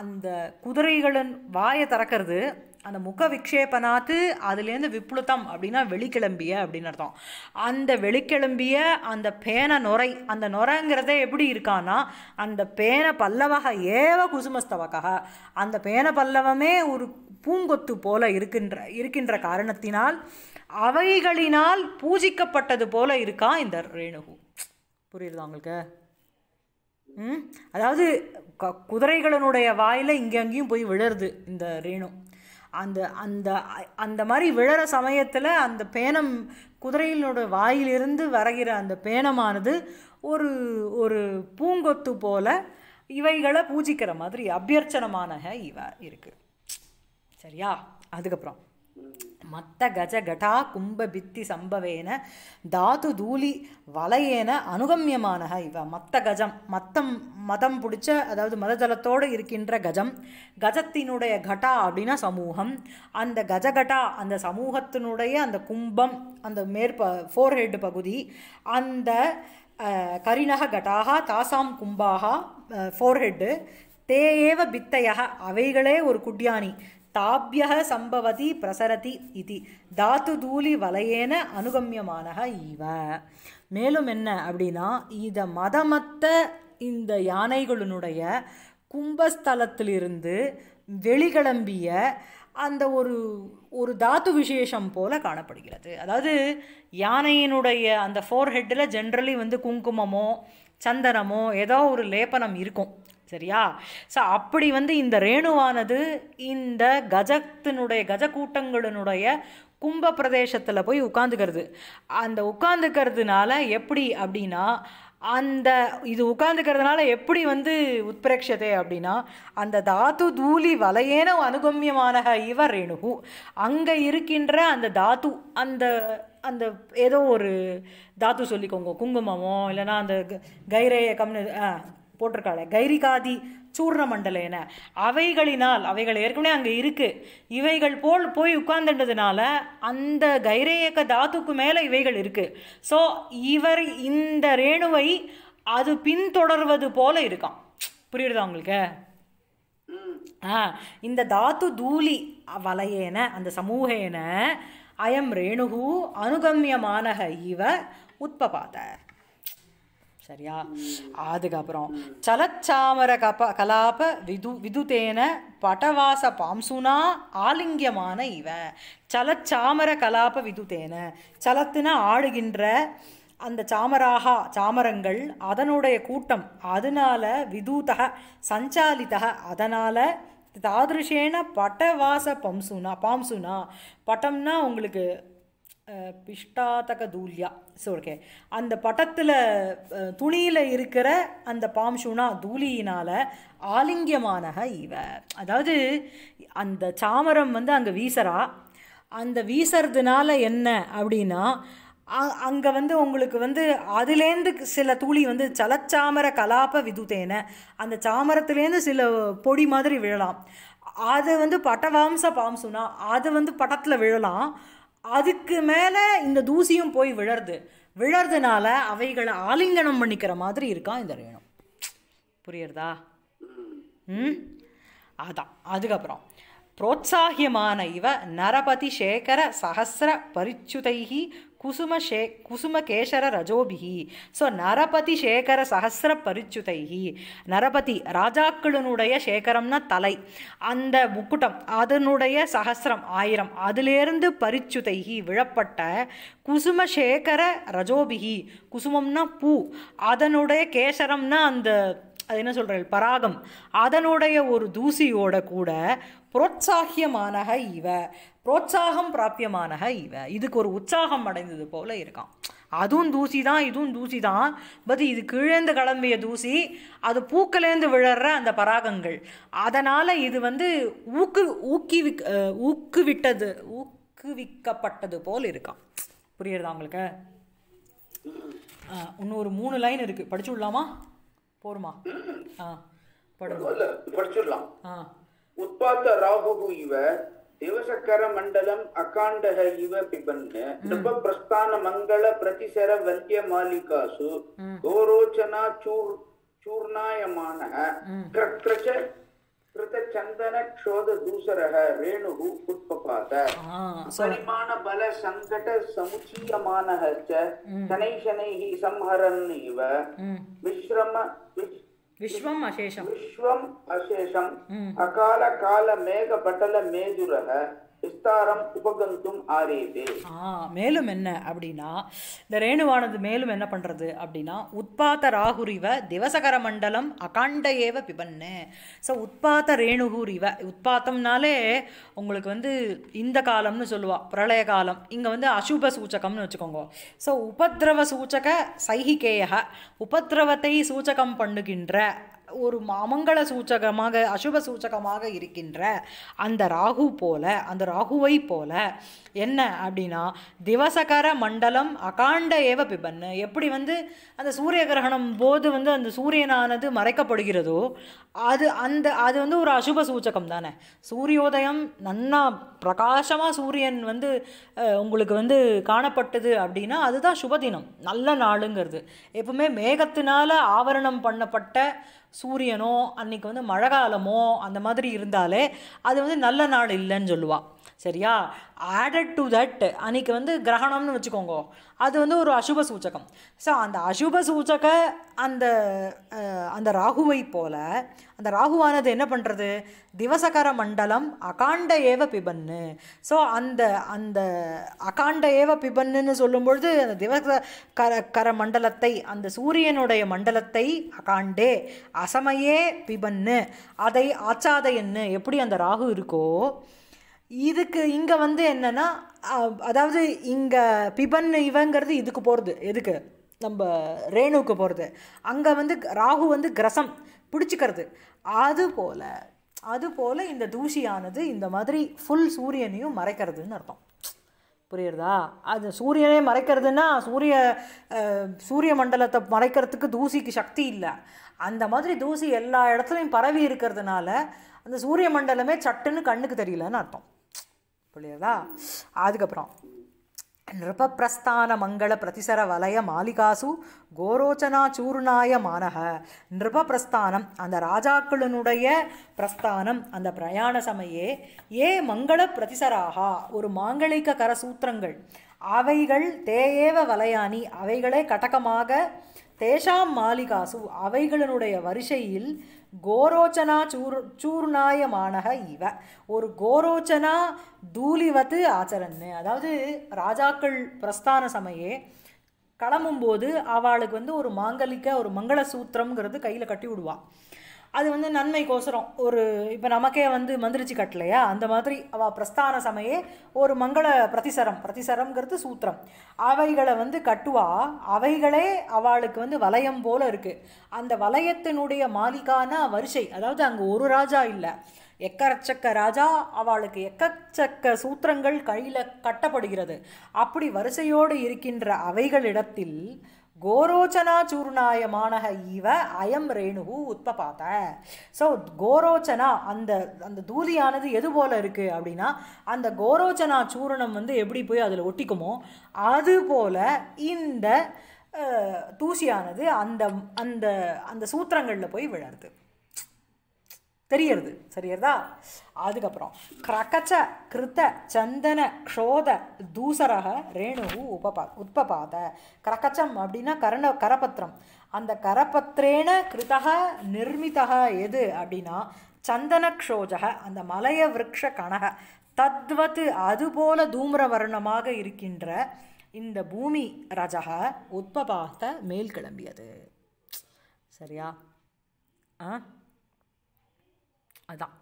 அந்த குதிரைகளின் வாயை திறக்கிறது அந்த முக விக்ஷேபனாத்து அதுலேருந்து விப்ளுத்தம் அப்படின்னா வெளிக்கிளம்பிய அப்படின்னு அர்த்தம் அந்த வெளிக்கிளம்பிய அந்த பேன நுரை அந்த நுரைங்கிறதே எப்படி இருக்கான்னா அந்த பேன பல்லவக ஏவ குசுமஸ்தவக அந்த பேன பல்லவமே ஒரு பூங்கொத்து போல இருக்கின்ற இருக்கின்ற காரணத்தினால் அவைகளினால் பூஜிக்கப்பட்டது போல இருக்கா இந்த ரேணுகு புரியுதா உங்களுக்கு அதாவது குதிரைகளினுடைய வாயில் இங்கே அங்கேயும் போய் விழருது இந்த ரேணு அந்த அந்த அந்த மாதிரி விழற சமயத்தில் அந்த பேனம் குதிரையினோட வாயிலிருந்து வரைகிற அந்த பேனமானது ஒரு ஒரு பூங்கொத்து போல இவைகளை பூஜிக்கிற மாதிரி அபியர்ச்சனமான இவ இருக்குது சரியா அதுக்கப்புறம் மத்த கஜ கடா கும்ப பித்தி சம்பவேன தாது தூளி வலையேன அனுகமியமானக இவ மத்த கஜம் மத்தம் மதம் பிடிச்ச அதாவது மதஜலத்தோடு இருக்கின்ற கஜம் கஜத்தினுடைய கட்டா அப்படின்னா சமூகம் அந்த கஜகடா அந்த சமூகத்தினுடைய அந்த கும்பம் அந்த மேற்ப ஃபோர் ஹெட் பகுதி அந்த கரிணக கட்டாக தாசாம் கும்பாக ஃபோர் ஹெட்டு தேயேவ பித்தையாக அவைகளே ஒரு குட்டியானி தாபியக சம்பவதி பிரசரதி இது தாத்து தூளி வலையேன அனுகமியமான இவ மேலும் என்ன அப்படின்னா இத மதமத்த இந்த யானைகளினுடைய கும்பஸ்தலத்திலிருந்து வெளிகிளம்பிய அந்த ஒரு ஒரு தாத்து விசேஷம் போல காணப்படுகிறது அதாவது யானையினுடைய அந்த ஃபோர் ஹெட்டில் ஜென்ரலி வந்து குங்குமமோ சந்தனமோ ஏதோ ஒரு லேபனம் இருக்கும் சரியா ஸோ அப்படி வந்து இந்த ரேணுவானது இந்த கஜத்தினுடைய கஜ கூட்டங்களினுடைய கும்ப பிரதேசத்தில் போய் உட்காந்துக்கிறது அந்த உட்காந்துக்கிறதுனால எப்படி அப்படின்னா அந்த இது உட்காந்துக்கிறதுனால எப்படி வந்து உத்பிரேட்சதே அப்படின்னா அந்த தாத்து தூளி வலையேன அனுகமியமானக இவ ரேணுகு அங்கே இருக்கின்ற அந்த தாத்து அந்த அந்த ஏதோ ஒரு தாத்து சொல்லிக்கோங்க குங்குமமோ இல்லைனா அந்த கைரேய கம்னு போட்டிருக்காளே கைரிகாதி சூர்ண மண்டலேன அவைகளினால் அவைகள் ஏற்கனவே அங்கே இருக்குது இவைகள் போல் போய் உட்கார்ந்துன்றதுனால அந்த கைரேயக்க தாத்துக்கு மேலே இவைகள் இருக்குது ஸோ இவர் இந்த ரேணுவை அது பின்தொடர்வது போல இருக்கான் புரியுறதா உங்களுக்கு ஆ இந்த தாத்து தூளி வலையேன அந்த சமூகேன அயம் ரேணுகு அனுகமியமானக இவ உற்பபாத சரியா அதுக்கப்புறம் சலச்சாமர கப கலாப விது விதுதேன பட்டவாச பாம்சுனா ஆலிங்கியமான இவன் சலச்சாமர கலாப விதுதேன சலத்தின ஆடுகின்ற அந்த சாமராகா சாமரங்கள் அதனுடைய கூட்டம் அதனால விதூத சஞ்சாலித அதனால் தாதிருஷேன பட்டவாச பம்சுனா பாம்சுனா பட்டம்னா உங்களுக்கு பிஷ்டாதக தூல்யா ஸோ ஓகே அந்த பட்டத்தில் துணியில் இருக்கிற அந்த பாம்சுனா தூளியினால் ஆலிங்கியமானக இவ அதாவது அந்த சாமரம் வந்து அங்கே வீசரா அந்த வீசறதுனால என்ன அப்படின்னா அங்கே வந்து உங்களுக்கு வந்து அதுலேருந்து சில தூளி வந்து சலச்சாமர கலாப்ப விதுதேன அந்த சாமரத்துலேருந்து சில பொடி மாதிரி விழலாம் அது வந்து பட்டவாம்ச பாம்சுனா அது வந்து பட்டத்தில் விழலாம் அதுக்கு மேலே இந்த தூசியும் போய் விழருது விழறதுனால அவைகளை ஆலிங்கனம் பண்ணிக்கிற மாதிரி இருக்கான் இந்த ரேணம் புரியுறதா ம் அதான் அதுக்கப்புறம் புரோத்சாகியமான இவ நரபதி சேகர சஹசிர பரிச்சுதைகி குசுமஷே குசுமகேசர ரஜோபிகி ஸோ நரபதி சேகர சஹசிர பரிச்சுதைகி நரபதி ராஜாக்களினுடைய சேகரம்னா தலை அந்த முக்குட்டம் அதனுடைய சஹசிரம் ஆயிரம் அதிலேருந்து பரிச்சுதைகி விழப்பட்ட சேகர ரஜோபிகி குசுமம்னா பூ அதனுடைய கேசரம்னா அந்த அது என்ன சொல்கிறது பராகம் அதனுடைய ஒரு தூசியோட கூட புரோத்சாகியமான இவ புரோத்சாகம் பிராபியமானக இவ இதுக்கு ஒரு உற்சாகம் அடைந்தது போல இருக்கான் அதுவும் தூசி தான் இதுவும் தூசி தான் பட் இது கிழந்து கிளம்பிய தூசி அது பூக்கலேந்து விழற அந்த பராகங்கள் அதனால் இது வந்து ஊக்கு ஊக்கிவி ஊக்குவிட்டது ஊக்குவிக்கப்பட்டது போல் இருக்கான் புரியுறதா உங்களுக்கு இன்னொரு மூணு லைன் இருக்குது படிச்சு விடலாமா போருமா ஆ படிச்சுடலாம் ஆ உற்பத்த ராகு இவ దివసకర மண்டலம் அகாண்டக இவ పిబన్ నృప பிரஸ்தான மங்கள பிரதிசர வந்திய மாலிகாசு கோரோச்சனா சூர் சூர்ணாயமான క్రక్రచ கிருத சந்தன க்ஷோத தூசரக ரேணுகு உட்பபாத பரிமாண பல சங்கட சம்ஹரன் இவ விஸ்ரம விஸ் விஸ்வம் அசேஷம் விஸ்வம் அசேஷம் அகால கால மேக பட்டல மேதுரக விஸ்தாரம் உபகந்தும் ஆரேது மேலும் என்ன அப்படின்னா இந்த ரேணுவானது மேலும் என்ன பண்ணுறது அப்படின்னா உத்பாத்த ராகுரிவ திவசகர மண்டலம் அகாண்ட ஏவ பிபன்னு ஸோ உத்பாத்த ரேணுகுரிவ உத்பாத்தம்னாலே உங்களுக்கு வந்து இந்த காலம்னு சொல்லுவா பிரளய காலம் இங்கே வந்து அசுப சூச்சகம்னு வச்சுக்கோங்க ஸோ உபத்ரவ சூச்சக சைகிகேய உபத்ரவத்தை சூச்சகம் பண்ணுகின்ற ஒரு மாமங்கள சூச்சகமாக அசுப சூச்சகமாக இருக்கின்ற அந்த ராகு போல அந்த ராகுவை போல என்ன அப்படின்னா திவசகர மண்டலம் அகாண்ட ஏவ பிபன் எப்படி வந்து அந்த சூரிய கிரகணம் போது வந்து அந்த சூரியனானது மறைக்கப்படுகிறதோ அது அந்த அது வந்து ஒரு அசுப சூச்சகம் தானே சூரியோதயம் நன்னா பிரகாசமாக சூரியன் வந்து உங்களுக்கு வந்து காணப்பட்டது அப்படின்னா அதுதான் சுபதினம் நல்ல நாளுங்கிறது எப்பவுமே மேகத்தினால் ஆவரணம் பண்ணப்பட்ட சூரியனோ அன்றைக்கி வந்து மழை காலமோ அந்த மாதிரி இருந்தாலே அது வந்து நல்ல நாள் இல்லைன்னு சொல்லுவாள் சரியா ஆடட் டு தட் அன்னைக்கு வந்து கிரகணம்னு வச்சுக்கோங்க அது வந்து ஒரு அசுப சூச்சகம் ஸோ அந்த அசுப சூச்சக அந்த அந்த ராகுவை போல அந்த ராகுவானது என்ன பண்ணுறது திவசகர மண்டலம் அகாண்ட ஏவ பிபன்னு ஸோ அந்த அந்த அகாண்ட ஏவ பிபன்னுன்னு சொல்லும்பொழுது அந்த திவச கர கர மண்டலத்தை அந்த சூரியனுடைய மண்டலத்தை அகாண்டே அசமையே பிபன்னு அதை ஆச்சாதையன்னு எப்படி அந்த ராகு இருக்கோ இதுக்கு இங்கே வந்து என்னென்னா அதாவது இங்கே பிபன் இவங்கிறது இதுக்கு போகிறது எதுக்கு நம்ம ரேணுவுக்கு போகிறது அங்கே வந்து ராகு வந்து கிரசம் பிடிச்சிக்கிறது அதுபோல் அதுபோல் இந்த தூசியானது இந்த மாதிரி ஃபுல் சூரியனையும் மறைக்கிறதுன்னு அர்த்தம் புரியுறதா அது சூரியனே மறைக்கிறதுனா சூரிய சூரிய மண்டலத்தை மறைக்கிறதுக்கு தூசிக்கு சக்தி இல்லை அந்த மாதிரி தூசி எல்லா இடத்துலையும் பரவி இருக்கிறதுனால அந்த சூரிய மண்டலமே சட்டுன்னு கண்ணுக்கு தெரியலன்னு அர்த்தம் புரியுதா அதுக்கப்புறம் நிருபிரஸ்தான மங்கள பிரதிசர வலய மாளிகாசு கோரோச்சனா சூர்ணாய மானக நிருபப்பிரஸ்தானம் அந்த ராஜாக்களினுடைய பிரஸ்தானம் அந்த பிரயாண சமையே ஏ மங்கள பிரதிசராகா ஒரு கர சூத்திரங்கள் அவைகள் தேயேவ வலையானி அவைகளே கடகமாக தேஷாம் மாளிகாசு அவைகளினுடைய வரிசையில் கோரோச்சனா சூர் சூர்ணாயமானக இவ ஒரு கோரோச்சனா தூலிவத்து ஆச்சரன்னு அதாவது ராஜாக்கள் பிரஸ்தான சமையே கிளம்பும்போது அவளுக்கு வந்து ஒரு மாங்கலிக்க ஒரு மங்கள சூத்திரங்கிறது கையில் கட்டி விடுவாள் அது வந்து நன்மைக்கோசரம் ஒரு இப்போ நமக்கே வந்து மந்திரிச்சு கட்டலையா அந்த மாதிரி அவ பிரஸ்தான சமையே ஒரு மங்கள பிரதிசரம் பிரதிசரம்ங்கிறது சூத்திரம் அவைகளை வந்து கட்டுவா அவைகளே அவளுக்கு வந்து வலயம் போல இருக்குது அந்த வலயத்தினுடைய மாலிகான வரிசை அதாவது அங்கே ஒரு ராஜா இல்லை எக்கரச்சக்க ராஜா அவளுக்கு எக்கச்சக்க சூத்திரங்கள் கையில் கட்டப்படுகிறது அப்படி வரிசையோடு இருக்கின்ற அவைகளிடத்தில் கோரோச்சனா மாணக ஈவ அயம் ரேணுகு உத்பபாத்த ஸோ கோரோச்சனா அந்த அந்த தூதியானது எது போல் இருக்குது அப்படின்னா அந்த கோரோச்சனா சூரணம் வந்து எப்படி போய் அதில் ஒட்டிக்குமோ அது இந்த தூசியானது அந்த அந்த அந்த சூத்திரங்களில் போய் விழருது தெரியறது சரியறதா அதுக்கப்புறம் கிரகச்ச கிருத்த சந்தன க்ஷோத தூசரக ரேணு உபபா உற்பபாத கிரகச்சம் அப்படின்னா கரண கரபத்திரம் அந்த கரபத்திரேன கிருதக நிர்மிதக எது அப்படின்னா சந்தனக்ஷோஜக அந்த மலைய விரக்ஷ கணக தத்வத்து அதுபோல தூம்ர வர்ணமாக இருக்கின்ற இந்த பூமி ரஜக உத்பபாத்த மேல் கிளம்பியது சரியா ஆ அதான்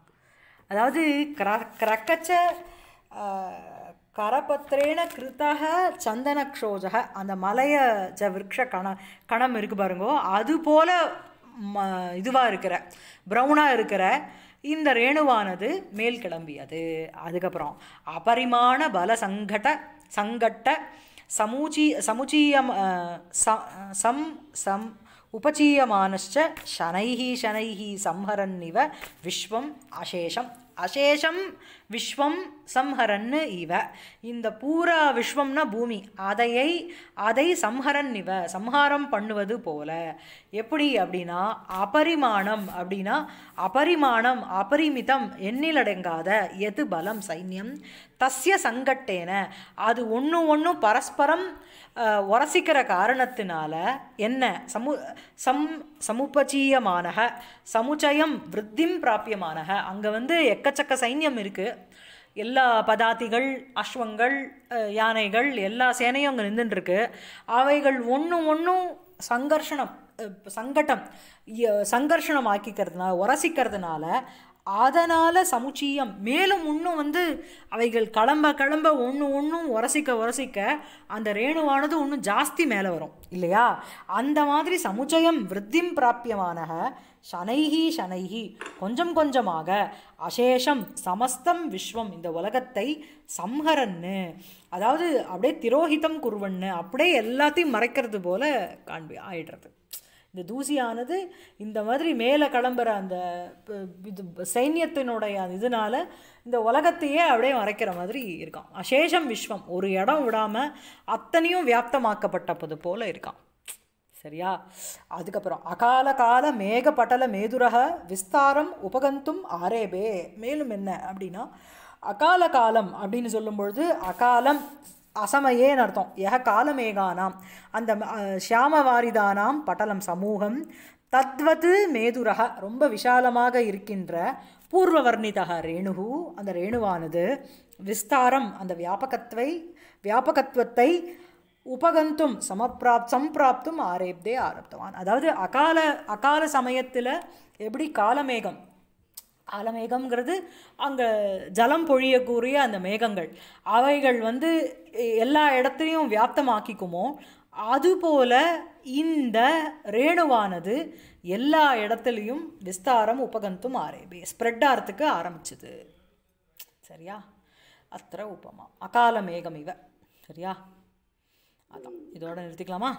அதாவது கிர கிரக்கச்ச கரபத்திரேன கிருத்தக சந்தனக்ஷோஜக அந்த மலைய ஜ விரக்ஷ கண கணம் இருக்குது பாருங்கோ அது போல் ம இதுவாக இருக்கிற ப்ரௌனாக இருக்கிற இந்த ரேணுவானது மேல் கிளம்பியது அதுக்கப்புறம் அபரிமாண பல சங்கட சங்கட்ட சமூச்சி சமுச்சீயம் சம் சம் உபச்சீயமானச்ச சனைஹி சனைஹி சம்ஹரன் இவ விஸ்வம் அசேஷம் அசேஷம் விஸ்வம் சம்ஹரன் இவ இந்த பூரா விஸ்வம்னா பூமி அதையை அதை சம்ஹரன் இவ சம்ஹாரம் பண்ணுவது போல எப்படி அப்படின்னா அபரிமாணம் அப்படின்னா அபரிமாணம் அபரிமிதம் எண்ணிலடங்காத எது பலம் சைன்யம் தஸ்ய சங்கட்டேன அது ஒன்று ஒன்று பரஸ்பரம் உரசிக்கிற காரணத்தினால என்ன சமு சம் சமுபஜீயமான சமுச்சயம் விருத்திம் பிராபியமான அங்கே வந்து எக்கச்சக்க சைன்யம் இருக்குது எல்லா பதாதிகள் அஸ்வங்கள் யானைகள் எல்லா சேனையும் அங்கே நின்றுட்டுருக்கு அவைகள் ஒன்று ஒன்றும் சங்கர்ஷணம் சங்கடம் சங்கர்ஷணம் ஆக்கிக்கிறதுனால உரசிக்கிறதுனால அதனால் சமுச்சியம் மேலும் இன்னும் வந்து அவைகள் கிளம்ப கிளம்ப ஒன்று ஒன்றும் உரசிக்க உரசிக்க அந்த ரேணுவானது ஒன்றும் ஜாஸ்தி மேலே வரும் இல்லையா அந்த மாதிரி சமுச்சயம் விருத்திம் பிராப்பியமான சனைஹி சனைஹி கொஞ்சம் கொஞ்சமாக அசேஷம் சமஸ்தம் விஸ்வம் இந்த உலகத்தை சம்ஹரன்னு அதாவது அப்படியே திரோஹிதம் குருவன்னு அப்படியே எல்லாத்தையும் மறைக்கிறது போல காண்பி ஆயிடுறது இந்த தூசியானது இந்த மாதிரி மேலே கிளம்புற அந்த இது சைன்யத்தினுடைய இதனால இந்த உலகத்தையே அப்படியே மறைக்கிற மாதிரி இருக்கான் அசேஷம் விஸ்வம் ஒரு இடம் விடாமல் அத்தனையும் வியாப்தமாக்கப்பட்டப்பது போல் இருக்கான் சரியா அதுக்கப்புறம் அகால கால மேக பட்டல மேதுரக விஸ்தாரம் உபகந்தும் ஆரேபே மேலும் என்ன அப்படின்னா அகால காலம் அப்படின்னு சொல்லும்பொழுது அகாலம் அசமயேன்னு அர்த்தம் எக காலமேகானாம் அந்த ஷியாமவாரிதானாம் பட்டலம் சமூகம் தத்வது மேதுரக ரொம்ப விஷாலமாக இருக்கின்ற பூர்வவர்ணிதக ரேணுகு அந்த ரேணுவானது விஸ்தாரம் அந்த வியாபகத்வை வியாபகத்துவத்தை உபகந்தும் சமப்பிராப் சம்பிராப்தும் ஆரேப்தே ஆரப்தவான் அதாவது அகால அகால சமயத்தில் எப்படி காலமேகம் ஆலமேகம்ங்கிறது அங்கே ஜலம் பொழியக்கூடிய அந்த மேகங்கள் அவைகள் வந்து எல்லா இடத்தையும் வியாப்தமாக்கிக்குமோ அதுபோல இந்த ரேணுவானது எல்லா இடத்துலையும் விஸ்தாரம் உபகந்தும் ஆரேபி ஸ்ப்ரெட் ஆகிறதுக்கு ஆரம்பிச்சுது சரியா அத்திர உபமா அகால மேகம் இவ சரியா அதான் இதோட நிறுத்திக்கலாமா